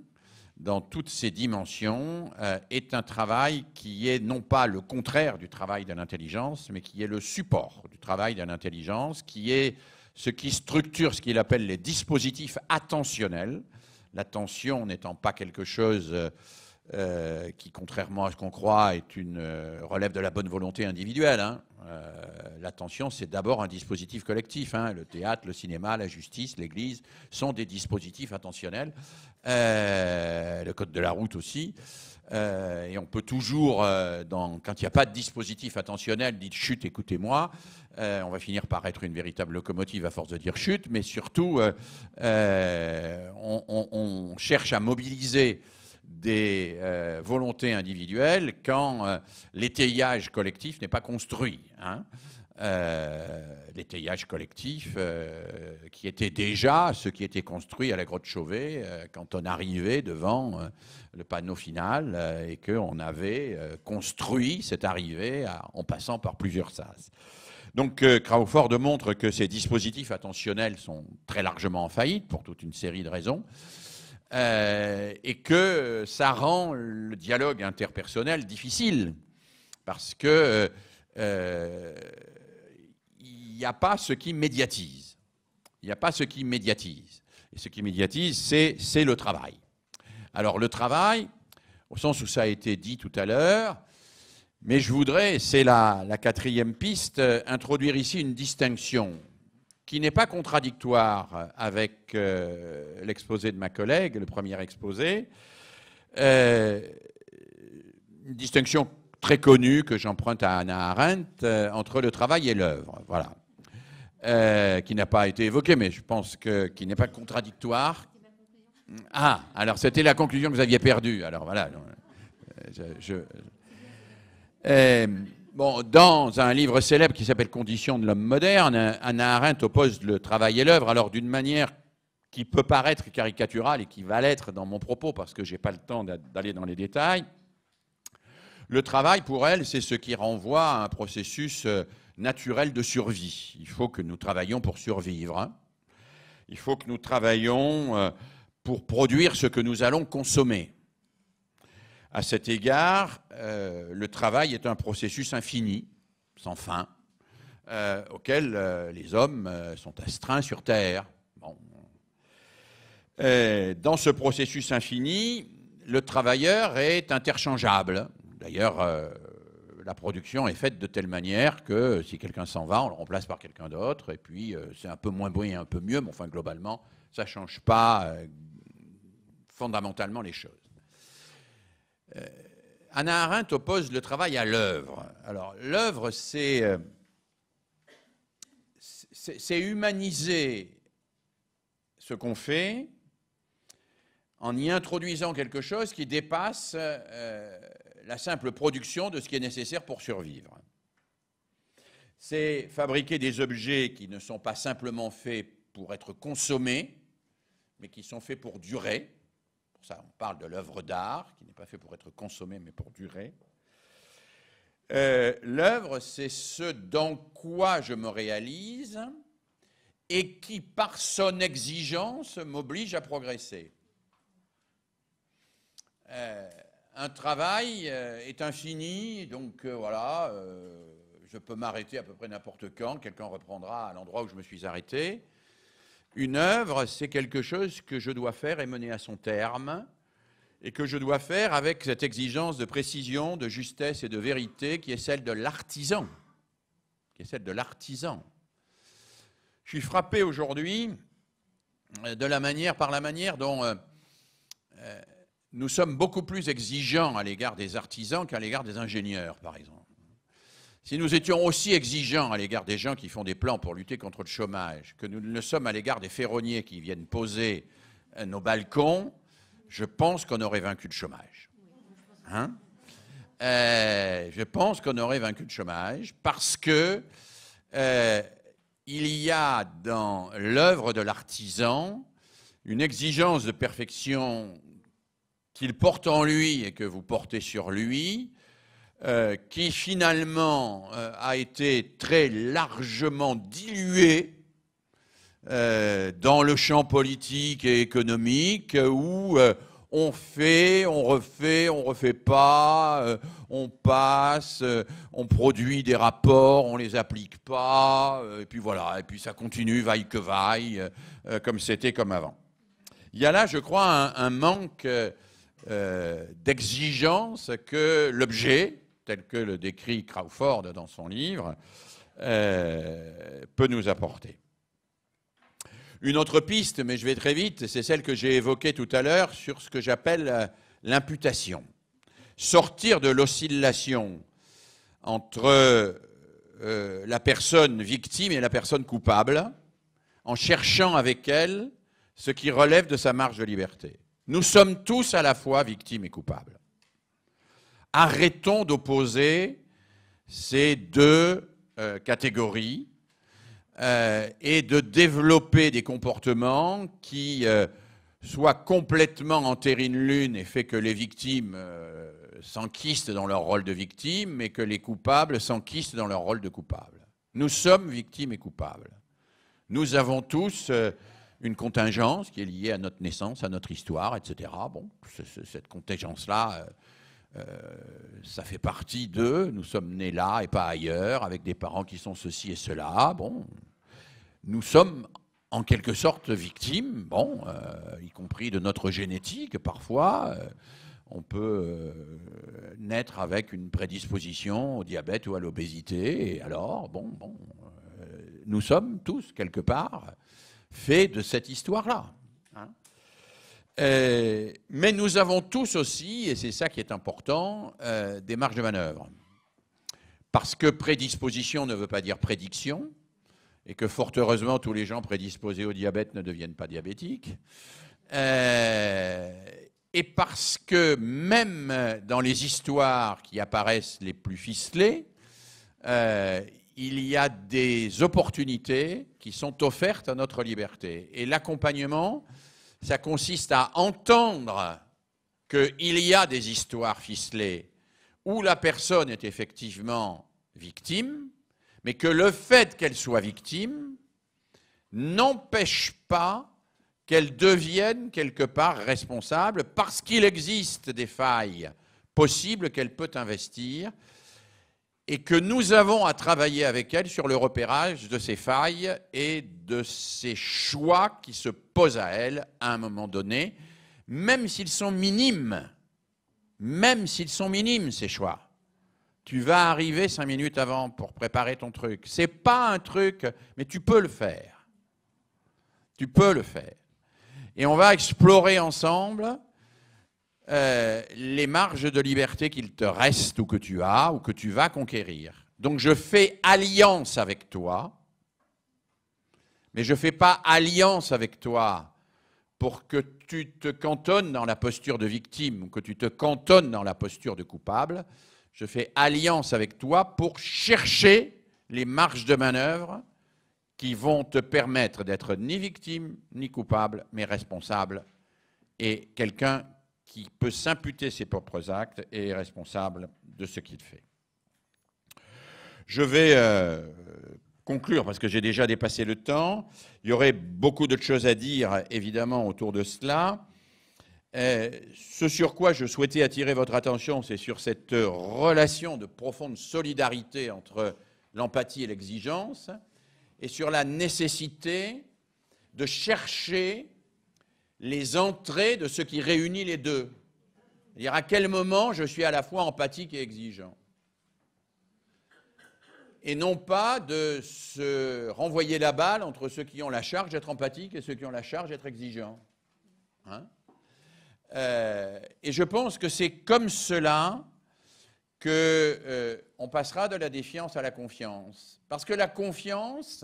[SPEAKER 1] dans toutes ses dimensions euh, est un travail qui est non pas le contraire du travail de l'intelligence, mais qui est le support du travail de l'intelligence, qui est ce qui structure ce qu'il appelle les dispositifs attentionnels, l'attention n'étant pas quelque chose euh, euh, qui, contrairement à ce qu'on croit, est une, euh, relève de la bonne volonté individuelle. Hein. Euh, L'attention, c'est d'abord un dispositif collectif. Hein. Le théâtre, le cinéma, la justice, l'Église sont des dispositifs attentionnels. le code de la route aussi. et on peut toujours, dans, quand il n'y a pas de dispositif attentionnel, dire chute écoutez-moi. on va finir par être une véritable locomotive à force de dire chute mais surtout, on, on, cherche à mobiliser des euh, volontés individuelles quand euh, l'étayage collectif n'est pas construit. Hein. Euh, collectif qui était déjà ce qui était construit à la grotte Chauvet quand on arrivait devant le panneau final et qu'on avait construit cette arrivée en passant par plusieurs sas. Donc Crawford montre que ces dispositifs attentionnels sont très largement en faillite pour toute une série de raisons. Euh, et que ça rend le dialogue interpersonnel difficile, parce que euh, euh, il n'y a pas ce qui médiatise. Il n'y a pas ce qui médiatise. Et ce qui médiatise, c'est le travail. Alors le travail, au sens où ça a été dit tout à l'heure, mais je voudrais, c'est la, la quatrième piste, introduire ici une distinction qui n'est pas contradictoire avec euh, l'exposé de ma collègue, le premier exposé. Euh, une distinction très connue que j'emprunte à Anna Arendt euh, entre le travail et l'œuvre, voilà, qui n'a pas été évoquée, mais je pense que qui n'est pas contradictoire. Ah, alors c'était la conclusion que vous aviez perdue. Alors voilà. je dans un livre célèbre qui s'appelle Conditions de l'homme moderne, Anna Arendt oppose le travail et l'œuvre, alors d'une manière qui peut paraître caricaturale et qui va l'être dans mon propos parce que je n'ai pas le temps d'aller dans les détails. Le travail, pour elle, c'est ce qui renvoie à un processus euh, naturel de survie. Il faut que nous travaillions pour survivre. Hein. Il faut que nous travaillions euh, pour produire ce que nous allons consommer. À cet égard, euh, le travail est un processus infini, sans fin, euh, auquel euh, les hommes sont astreints sur Terre. dans ce processus infini, le travailleur est interchangeable. D'ailleurs, la production est faite de telle manière que si quelqu'un s'en va, on le remplace par quelqu'un d'autre, et puis c'est un peu moins bruyant, et un peu mieux, mais enfin globalement, ça ne change pas fondamentalement les choses. Euh, Anna Arendt oppose le travail à l'œuvre. Alors, l'œuvre, euh, c'est, c'est humaniser ce qu'on fait en y introduisant quelque chose qui dépasse euh, la simple production de ce qui est nécessaire pour survivre. C'est fabriquer des objets qui ne sont pas simplement faits pour être consommés, mais qui sont faits pour durer, on parle de l'œuvre d'art, qui n'est pas fait pour être consommée, mais pour durer. Euh, l'œuvre, c'est ce dans quoi je me réalise et qui, par son exigence, m'oblige à progresser. Euh, un travail euh, est infini, donc voilà, je peux m'arrêter à peu près n'importe quand, quelqu'un reprendra à l'endroit où je me suis arrêté. Une œuvre, c'est quelque chose que je dois faire et mener à son terme, et que je dois faire avec cette exigence de précision, de justesse et de vérité qui est celle de l'artisan. Qui est celle de l'artisan. Je suis frappé aujourd'hui euh, de la manière, par la manière dont euh, euh, nous sommes beaucoup plus exigeants à l'égard des artisans qu'à l'égard des ingénieurs, par exemple. Si nous étions aussi exigeants à l'égard des gens qui font des plans pour lutter contre le chômage que nous ne sommes à l'égard des ferronniers qui viennent poser euh, nos balcons, je pense qu'on aurait vaincu le chômage. Hein euh, je pense qu'on aurait vaincu le chômage parce que euh, il y a dans l'œuvre de l'artisan une exigence de perfection qu'il porte en lui et que vous portez sur lui, euh, qui finalement euh, a été très largement dilué euh, dans le champ politique et économique où on fait, on refait, on refait pas, on passe, on produit des rapports, on les applique pas, et puis voilà, et puis ça continue, vaille que vaille, comme c'était comme avant. Il y a là, je crois, un, un manque d'exigence que l'objet, tel que le décrit Crawford dans son livre, euh, peut nous apporter. Une autre piste, mais je vais très vite, c'est celle que j'ai évoquée tout à l'heure sur ce que j'appelle euh, l'imputation. Sortir de l'oscillation entre euh, la personne victime et la personne coupable en cherchant avec elle ce qui relève de sa marge de liberté. Nous sommes tous à la fois victimes et coupables arrêtons d'opposer ces deux euh, catégories euh, et de développer des comportements qui euh, soient complètement enterrés l'une et fait que les victimes s'enquistent dans leur rôle de victime et que les coupables s'enquistent dans leur rôle de coupable. Nous sommes victimes et coupables. Nous avons tous une contingence qui est liée à notre naissance, à notre histoire, etc. Bon, cette contingence-là euh, ça fait partie de nous sommes nés là et pas ailleurs, avec des parents qui sont ceci et cela. Bon, nous sommes en quelque sorte victimes, bon, euh, y compris de notre génétique. Parfois, euh, on peut naître avec une prédisposition au diabète ou à l'obésité. Et alors, bon, bon, nous sommes tous quelque part faits de cette histoire-là. Euh, mais nous avons tous aussi, et c'est ça qui est important, euh, des marges de manœuvre. Parce que prédisposition ne veut pas dire prédiction, et que fort heureusement tous les gens prédisposés au diabète ne deviennent pas diabétiques. Euh, et parce que même dans les histoires qui apparaissent les plus ficelées, il y a des opportunités qui sont offertes à notre liberté. Et l'accompagnement, ça consiste à entendre qu'il y a des histoires ficelées où la personne est effectivement victime, mais que le fait qu'elle soit victime n'empêche pas qu'elle devienne quelque part responsable parce qu'il existe des failles possibles qu'elle peut investir et que nous avons à travailler avec elle sur le repérage de ses failles et de ces choix qui se posent à elle à un moment donné, même s'ils sont minimes, même s'ils sont minimes ces choix. Tu vas arriver cinq minutes avant pour préparer ton truc. C'est pas un truc, mais tu peux le faire. Tu peux le faire. Et on va explorer ensemble euh, les marges de liberté qu'il te reste ou que tu as ou que tu vas conquérir. Donc je fais alliance avec toi, mais je fais pas alliance avec toi pour que tu te cantonnes dans la posture de victime ou que tu te cantonnes dans la posture de coupable. Je fais alliance avec toi pour chercher les marges de manœuvre qui vont te permettre d'être ni victime ni coupable, mais responsable et quelqu'un qui peut s'imputer ses propres actes et est responsable de ce qu'il fait. Je vais euh, conclure parce que j'ai déjà dépassé le temps. Il y aurait beaucoup d'autres choses à dire, évidemment, autour de cela. Euh, ce sur quoi je souhaitais attirer votre attention, c'est sur cette relation de profonde solidarité entre l'empathie et l'exigence, et sur la nécessité de chercher les entrées de ce qui réunit les deux. C'est-à-dire à quel moment je suis à la fois empathique et exigeant. Et non pas de se renvoyer la balle entre ceux qui ont la charge d'être empathique et ceux qui ont la charge d'être exigeant. Hein euh, et je pense que c'est comme cela qu'on euh, passera de la défiance à la confiance. Parce que la confiance,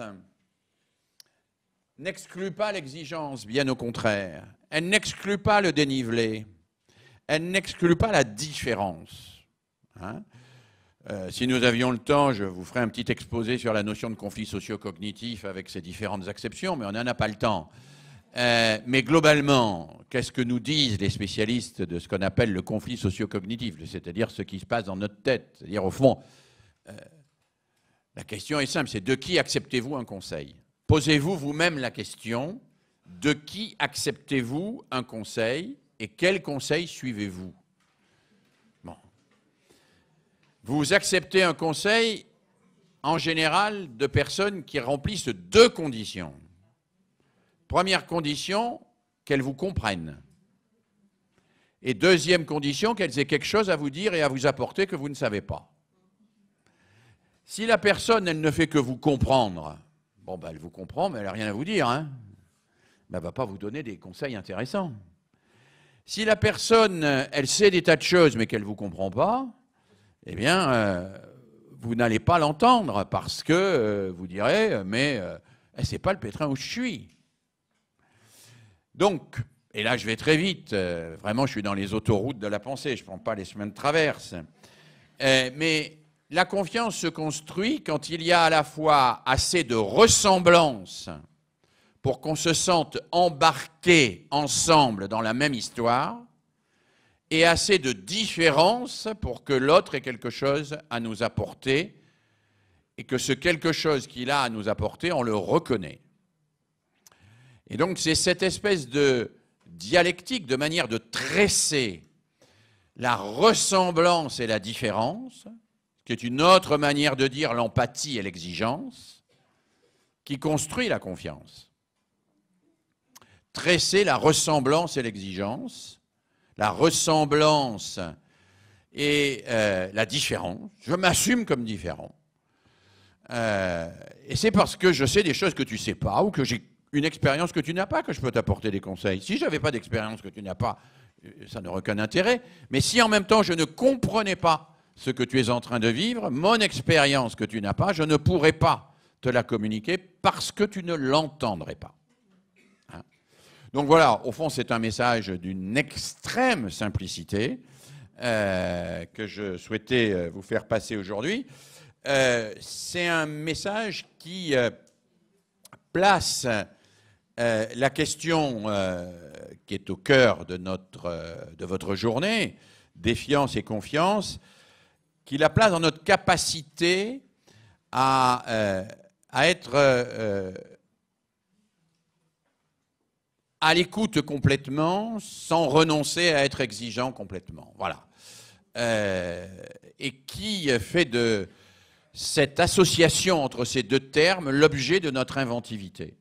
[SPEAKER 1] n'exclut pas l'exigence, bien au contraire. Elle n'exclut pas le dénivelé. Elle n'exclut pas la différence. Hein. Euh, si nous avions le temps, je vous ferai un petit exposé sur la notion de conflit socio-cognitif avec ses différentes acceptions, mais on n'en a pas le temps. Euh, mais globalement, qu'est-ce que nous disent les spécialistes de ce qu'on appelle le conflit socio-cognitif, c'est-à-dire ce qui se passe dans notre tête C'est-à-dire, au fond, euh, la question est simple, c'est de qui acceptez-vous un conseil Posez-vous vous-même la question de qui acceptez-vous un conseil et quel conseil suivez-vous Vous acceptez un conseil en général de personnes qui remplissent deux conditions. Première condition, qu'elles vous comprennent. Et deuxième condition, qu'elles aient quelque chose à vous dire et à vous apporter que vous ne savez pas. Si la personne, elle ne fait que vous comprendre, Bon, bah, elle vous comprend, mais elle n'a rien à vous dire. Hein elle ne va pas vous donner des conseils intéressants. Si la personne, elle sait des tas de choses, mais qu'elle ne vous comprend pas, eh bien, euh, vous n'allez pas l'entendre parce que euh, vous direz, euh, mais elle eh, ne sait pas le pétrin où je suis. Donc, et là je vais très vite, vraiment je suis dans les autoroutes de la pensée, je ne prends pas les semaines de traverse. mais la confiance se construit quand il y a à la fois assez de ressemblance pour qu'on se sente embarqué ensemble dans la même histoire et assez de différence pour que l'autre ait quelque chose à nous apporter et que ce quelque chose qu'il a à nous apporter, on le reconnaît. Et donc c'est cette espèce de dialectique, de manière de tresser la ressemblance et la différence, qui est une autre manière de dire l'empathie et l'exigence, qui construit la confiance. Tresser la ressemblance et l'exigence, la ressemblance et euh, la différence. Je m'assume comme différent. Euh, et c'est parce que je sais des choses que tu ne sais pas ou que j'ai une expérience que tu n'as pas que je peux t'apporter des conseils. Si je n'avais pas d'expérience que tu n'as pas, euh, ça n'aurait aucun intérêt. Mais si en même temps je ne comprenais pas ce que tu es en train de vivre, mon expérience que tu n'as pas, je ne pourrai pas te la communiquer parce que tu ne l'entendrais pas. Hein. Donc voilà, au fond, c'est un message d'une extrême simplicité euh, que je souhaitais euh, vous faire passer aujourd'hui. Euh, c'est un message qui place la question qui est au cœur de, notre, de votre journée, défiance et confiance, qui la place dans notre capacité à, euh, à être euh, à l'écoute complètement, sans renoncer à être exigeant complètement. Voilà. Euh, et qui fait de cette association entre ces deux termes l'objet de notre inventivité.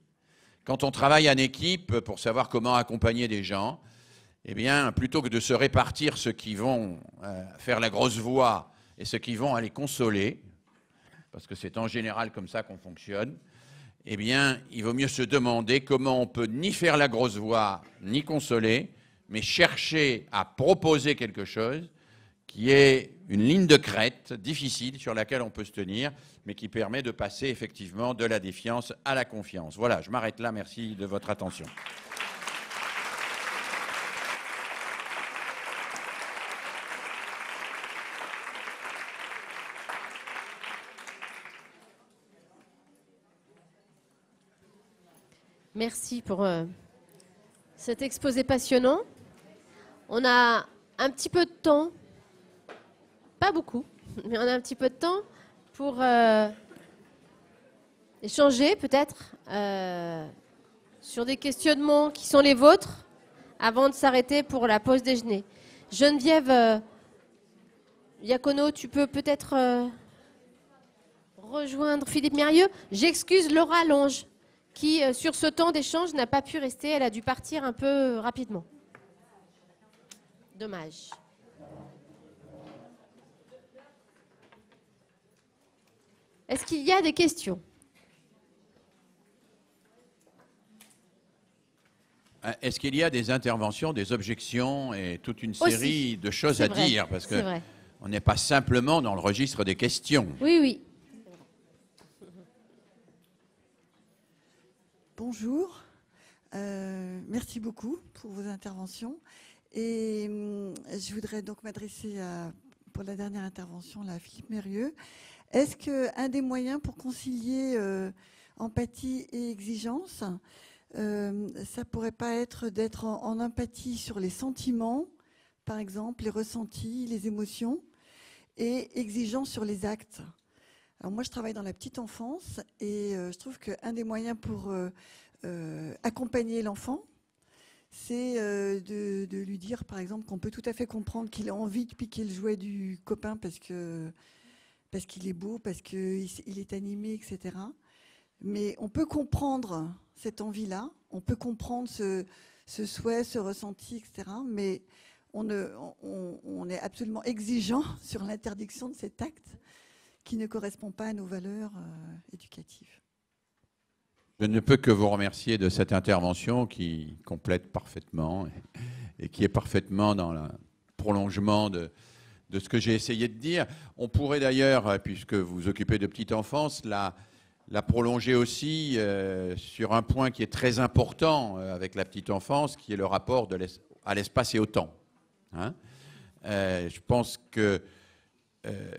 [SPEAKER 1] Quand on travaille en équipe pour savoir comment accompagner des gens, eh bien, plutôt que de se répartir ceux qui vont faire la grosse voix et ceux qui vont aller consoler, parce que c'est en général comme ça qu'on fonctionne, eh bien, il vaut mieux se demander comment on peut ni faire la grosse voix, ni consoler, mais chercher à proposer quelque chose qui est une ligne de crête difficile sur laquelle on peut se tenir, mais qui permet de passer effectivement de la défiance à la confiance. Voilà, je m'arrête là. Merci de votre attention.
[SPEAKER 2] Merci pour euh, cet exposé passionnant. On a un petit peu de temps, pas beaucoup, mais on a un petit peu de temps pour euh, échanger peut-être euh, sur des questionnements qui sont les vôtres avant de s'arrêter pour la pause déjeuner. Geneviève Yacono, tu peux peut-être rejoindre Philippe Mérieux. J'excuse Laura Lange qui, euh, sur ce temps d'échange, n'a pas pu rester. Elle a dû partir un peu rapidement. Dommage. Est-ce qu'il y a des questions
[SPEAKER 1] euh, Est-ce qu'il y a des interventions, des objections et toute une série de choses à dire Parce qu'on n'est pas simplement dans le registre des questions.
[SPEAKER 2] Oui, oui.
[SPEAKER 3] Bonjour. Euh, merci beaucoup pour vos interventions. Et hum, je voudrais donc m'adresser à, pour la dernière intervention, la à Philippe Mérieux. Est-ce qu'un des moyens pour concilier euh, empathie et exigence, euh, ça pourrait pas être d'être en, empathie sur les sentiments, par exemple, les ressentis, les émotions, et exigeant sur les actes alors moi, je travaille dans la petite enfance et euh, je trouve qu'un des moyens pour euh, euh, accompagner l'enfant, c'est de, lui dire, par exemple, qu'on peut tout à fait comprendre qu'il a envie de piquer le jouet du copain parce que parce qu'il est beau, parce qu'il il est animé, etc. Mais on peut comprendre cette envie-là, on peut comprendre ce, souhait, ce ressenti, etc. Mais on, on, on est absolument exigeant sur l'interdiction de cet acte qui ne correspond pas à nos valeurs euh, éducatives.
[SPEAKER 1] Je ne peux que vous remercier de cette intervention qui complète parfaitement et, qui est parfaitement dans le prolongement de, de ce que j'ai essayé de dire. On pourrait d'ailleurs, euh, puisque vous vous occupez de petite enfance, la, la prolonger aussi euh, sur un point qui est très important avec la petite enfance, qui est le rapport de à l'espace et au temps. Hein. je pense que euh,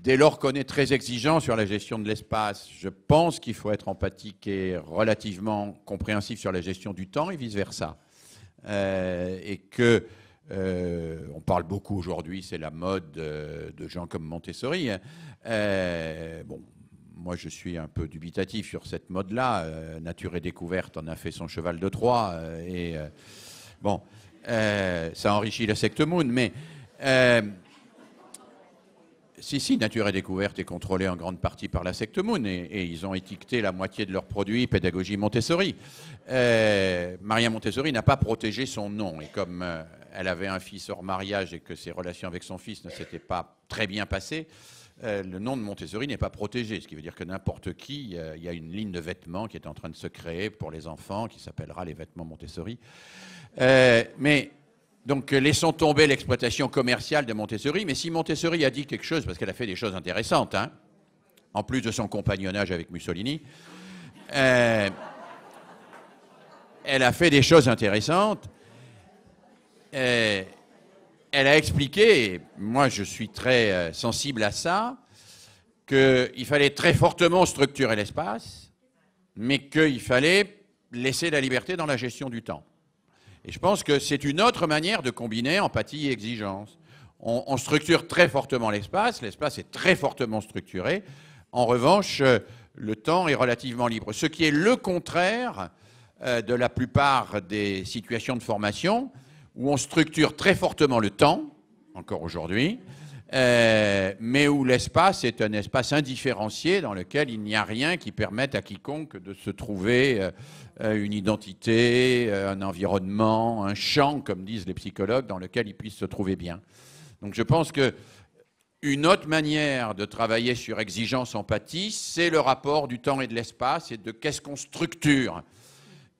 [SPEAKER 1] dès lors qu'on est très exigeant sur la gestion de l'espace, je pense qu'il faut être empathique et relativement compréhensif sur la gestion du temps et vice-versa. Euh, et que, euh, on parle beaucoup aujourd'hui, c'est la mode de gens comme Montessori. Hein. bon, moi je suis un peu dubitatif sur cette mode-là. Nature et découverte en a fait son cheval de Troie. et bon, ça enrichit la secte Moon, mais. Si, si, Nature et Découverte est contrôlée en grande partie par la secte Moon et, ils ont étiqueté la moitié de leurs produits pédagogie Montessori. Euh, Maria Montessori n'a pas protégé son nom et comme euh, elle avait un fils hors mariage et que ses relations avec son fils ne s'étaient pas très bien passées, euh, le nom de Montessori n'est pas protégé, ce qui veut dire que n'importe qui, il y a une ligne de vêtements qui est en train de se créer pour les enfants qui s'appellera les vêtements Montessori. mais donc euh, laissons tomber l'exploitation commerciale de Montessori, mais si Montessori a dit quelque chose, parce qu'elle a fait des choses intéressantes, hein, en plus de son compagnonnage avec Mussolini, euh, elle a fait des choses intéressantes. et euh, elle a expliqué, et moi je suis très sensible à ça, qu'il fallait très fortement structurer l'espace, mais qu'il fallait laisser la liberté dans la gestion du temps. Et je pense que c'est une autre manière de combiner empathie et exigence. On, on structure très fortement l'espace, l'espace est très fortement structuré. En revanche, euh, le temps est relativement libre, ce qui est le contraire euh, de la plupart des situations de formation où on structure très fortement le temps, encore aujourd'hui, euh, mais où l'espace est un espace indifférencié dans lequel il n'y a rien qui permette à quiconque de se trouver euh, une identité, euh, un environnement, un champ, comme disent les psychologues, dans lequel il puisse se trouver bien. Donc je pense que une autre manière de travailler sur exigence empathie, c'est le rapport du temps et de l'espace et de qu'est-ce qu'on structure.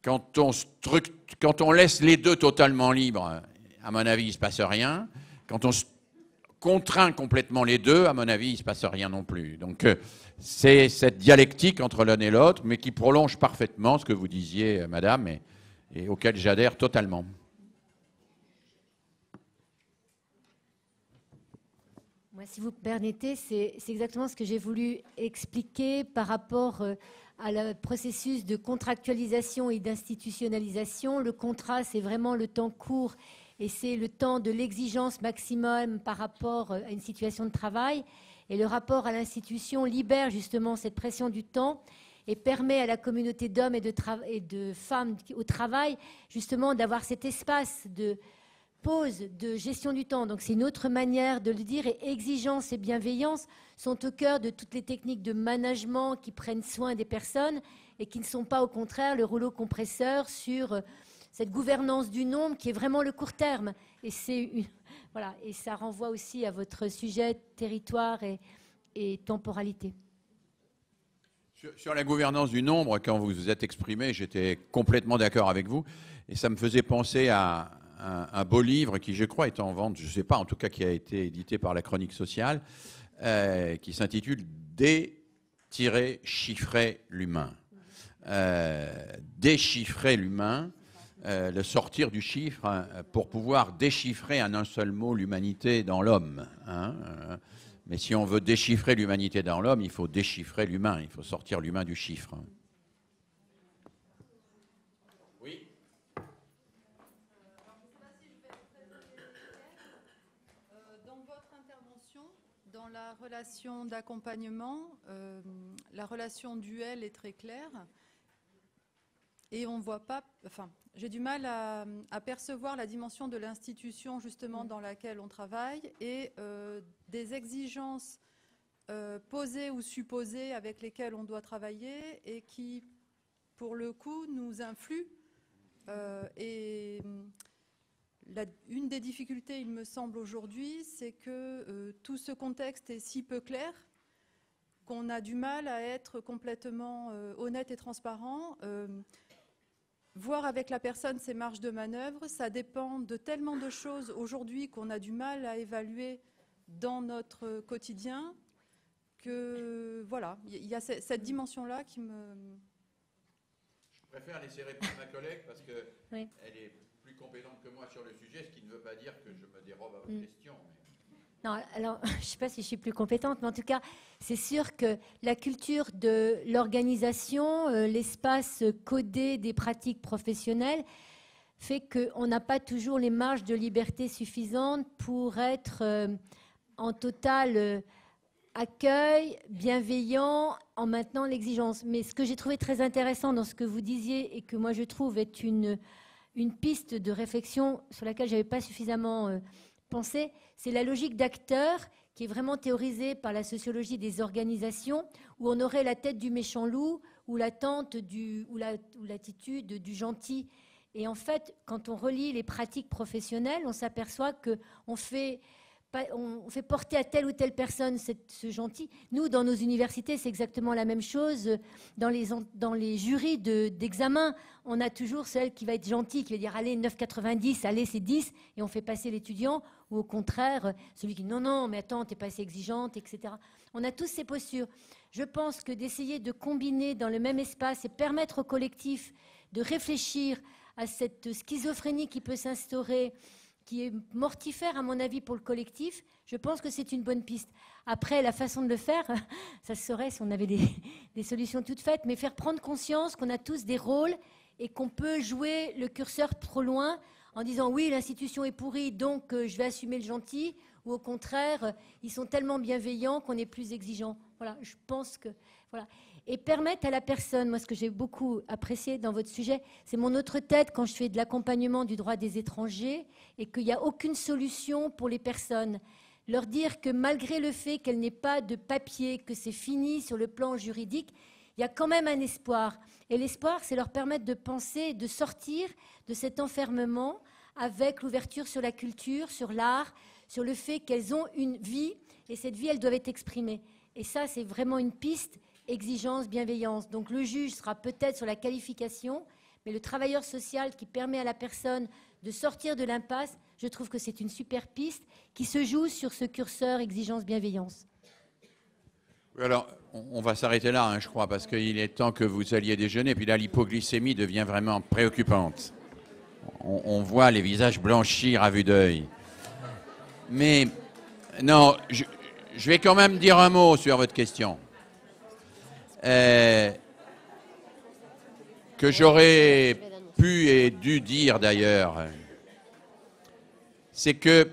[SPEAKER 1] Quand on, Quand on laisse les deux totalement libres, à mon avis, il ne se passe rien. Quand on contraint complètement les deux, à mon avis, il ne se passe rien non plus. Donc euh, c'est cette dialectique entre l'un et l'autre, mais qui prolonge parfaitement ce que vous disiez, euh, Madame, et, auquel j'adhère totalement.
[SPEAKER 2] Moi, si vous permettez, c'est exactement ce que j'ai voulu expliquer par rapport euh, à le processus de contractualisation et d'institutionnalisation. Le contrat, c'est vraiment le temps court et c'est le temps de l'exigence maximum par rapport euh, à une situation de travail. Et le rapport à l'institution libère justement cette pression du temps et permet à la communauté d'hommes et, de femmes au travail justement d'avoir cet espace de pause, de gestion du temps. Donc c'est une autre manière de le dire et exigence et bienveillance sont au cœur de toutes les techniques de management qui prennent soin des personnes et qui ne sont pas au contraire le rouleau compresseur sur euh, cette gouvernance du nombre qui est vraiment le court terme. Et, voilà, et ça renvoie aussi à votre sujet territoire et, temporalité.
[SPEAKER 1] Sur, la gouvernance du nombre, quand vous vous êtes exprimé, j'étais complètement d'accord avec vous. Et ça me faisait penser à un, beau livre qui, je crois, est en vente, je ne sais pas, en tout cas qui a été édité par la Chronique sociale, euh, qui s'intitule Déchiffrer l'humain. Euh, déchiffrer l'humain, euh, le sortir du chiffre hein, pour pouvoir déchiffrer en un seul mot l'humanité dans l'homme. Hein, euh. mais si on veut déchiffrer l'humanité dans l'homme, il faut déchiffrer l'humain, il faut sortir l'humain du chiffre. Oui euh,
[SPEAKER 3] Dans votre intervention, dans la relation d'accompagnement, la relation duel est très claire et on voit pas, enfin, j'ai du mal à, percevoir la dimension de l'institution justement dans laquelle on travaille et euh, des exigences euh, posées ou supposées avec lesquelles on doit travailler et qui, pour le coup, nous influent. Euh, et mm, une des difficultés, il me semble aujourd'hui, c'est que tout ce contexte est si peu clair qu'on a du mal à être complètement honnête et transparent voir avec la personne ses marges de manœuvre, ça dépend de tellement de choses aujourd'hui qu'on a du mal à évaluer dans notre quotidien que voilà, il y a cette dimension-là qui me...
[SPEAKER 1] Je préfère laisser répondre ma collègue parce qu'elle est plus compétente que moi sur le sujet, ce qui ne veut pas dire que je me dérobe à vos mm. questions.
[SPEAKER 2] Non, alors, je ne sais pas si je suis plus compétente, mais en tout cas, c'est sûr que la culture de l'organisation, euh, l'espace codé des pratiques professionnelles, fait qu'on n'a pas toujours les marges de liberté suffisantes pour être euh, en total euh, accueil, bienveillant, en maintenant l'exigence. Mais ce que j'ai trouvé très intéressant dans ce que vous disiez et que moi je trouve est une, une piste de réflexion sur laquelle je n'avais pas suffisamment penser, c'est la logique d'acteur qui est vraiment théorisée par la sociologie des organisations, où on aurait la tête du méchant loup ou l'attente du, ou l'attitude du gentil. Et en fait, quand on relie les pratiques professionnelles, on s'aperçoit que on fait on fait porter à telle ou telle personne ce gentil. Nous, dans nos universités, c'est exactement la même chose. Dans les, dans les jurys d'examen, on a toujours celle qui va être gentille, qui va dire allez 9,90, allez c'est 10, et on fait passer l'étudiant, ou au contraire, celui qui dit non, non, mais attends, t'es pas assez exigeante, etc. On a tous ces postures. Je pense que d'essayer de combiner dans le même espace et permettre au collectif de réfléchir à cette schizophrénie qui peut s'instaurer qui est mortifère, à mon avis, pour le collectif, je pense que c'est une bonne piste. Après, la façon de le faire, ça se saurait si on avait des, solutions toutes faites, mais faire prendre conscience qu'on a tous des rôles et qu'on peut jouer le curseur trop loin en disant oui, l'institution est pourrie, donc euh, je vais assumer le gentil, ou au contraire, euh, ils sont tellement bienveillants qu'on est plus exigeant. Voilà, je pense que. Voilà et permettre à la personne, moi ce que j'ai beaucoup apprécié dans votre sujet, c'est mon autre tête quand je fais de l'accompagnement du droit des étrangers et qu'il n'y a aucune solution pour les personnes. Leur dire que malgré le fait qu'elle n'ait pas de papier, que c'est fini sur le plan juridique, il y a quand même un espoir. Et l'espoir, c'est leur permettre de penser, de sortir de cet enfermement avec l'ouverture sur la culture, sur l'art, sur le fait qu'elles ont une vie et cette vie, elles doivent être exprimée. Et ça, c'est vraiment une piste exigence, bienveillance. Donc le juge sera peut-être sur la qualification, mais le travailleur social qui permet à la personne de sortir de l'impasse, je trouve que c'est une super piste qui se joue sur ce curseur exigence-bienveillance.
[SPEAKER 1] alors, on va s'arrêter là, hein, je crois, parce qu'il est temps que vous alliez déjeuner. Puis là, l'hypoglycémie devient vraiment préoccupante. On, voit les visages blanchir à vue d'œil. Mais non, je vais quand même dire un mot sur votre question. Euh, que j'aurais pu et dû dire d'ailleurs, c'est que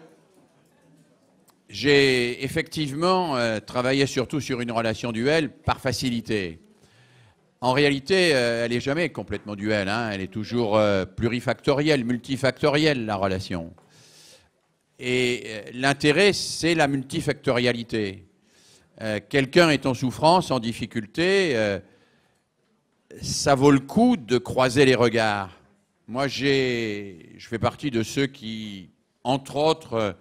[SPEAKER 1] j'ai effectivement euh, travaillé surtout sur une relation duelle par facilité. En réalité, euh, elle n'est jamais complètement duelle. Hein. elle est toujours plurifactorielle, multifactorielle la relation. Et l'intérêt, c'est la multifactorialité. Euh, quelqu'un est en souffrance, en difficulté, euh, ça vaut le coup de croiser les regards. Moi, j'ai, je fais partie de ceux qui, entre autres,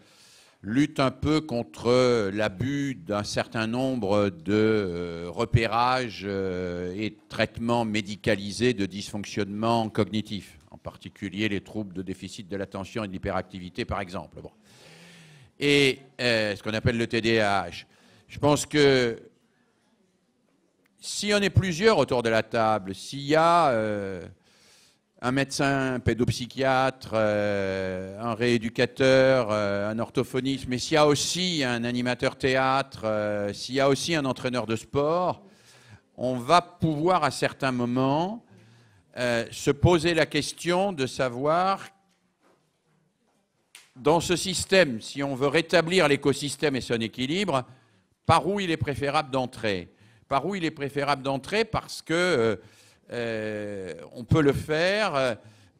[SPEAKER 1] luttent un peu contre l'abus d'un certain nombre de euh, repérages et traitements médicalisés de dysfonctionnement cognitif, en particulier les troubles de déficit de l'attention et de l'hyperactivité, par exemple. Et ce qu'on appelle le TDAH. Je pense que si on est plusieurs autour de la table, s'il y a euh, un médecin, un pédopsychiatre, euh, un rééducateur, euh, un orthophoniste, mais s'il y a aussi un animateur théâtre, s'il y a aussi un entraîneur de sport, on va pouvoir à certains moments se poser la question de savoir dans ce système, si on veut rétablir l'écosystème et son équilibre, par où il est préférable d'entrer Par où il est préférable d'entrer parce que euh, euh, on peut le faire, euh,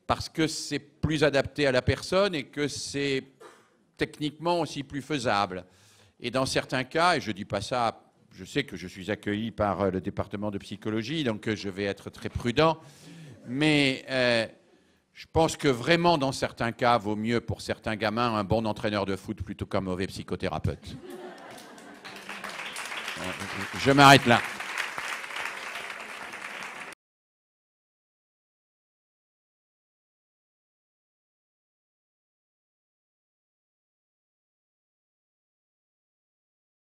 [SPEAKER 1] parce que c'est plus adapté à la personne et que c'est techniquement aussi plus faisable. Et dans certains cas, et je ne dis pas ça, je sais que je suis accueilli par le département de psychologie, donc je vais être très prudent, mais je pense que vraiment, dans certains cas, vaut mieux pour certains gamins un bon entraîneur de foot plutôt qu'un mauvais psychothérapeute je m'arrête là.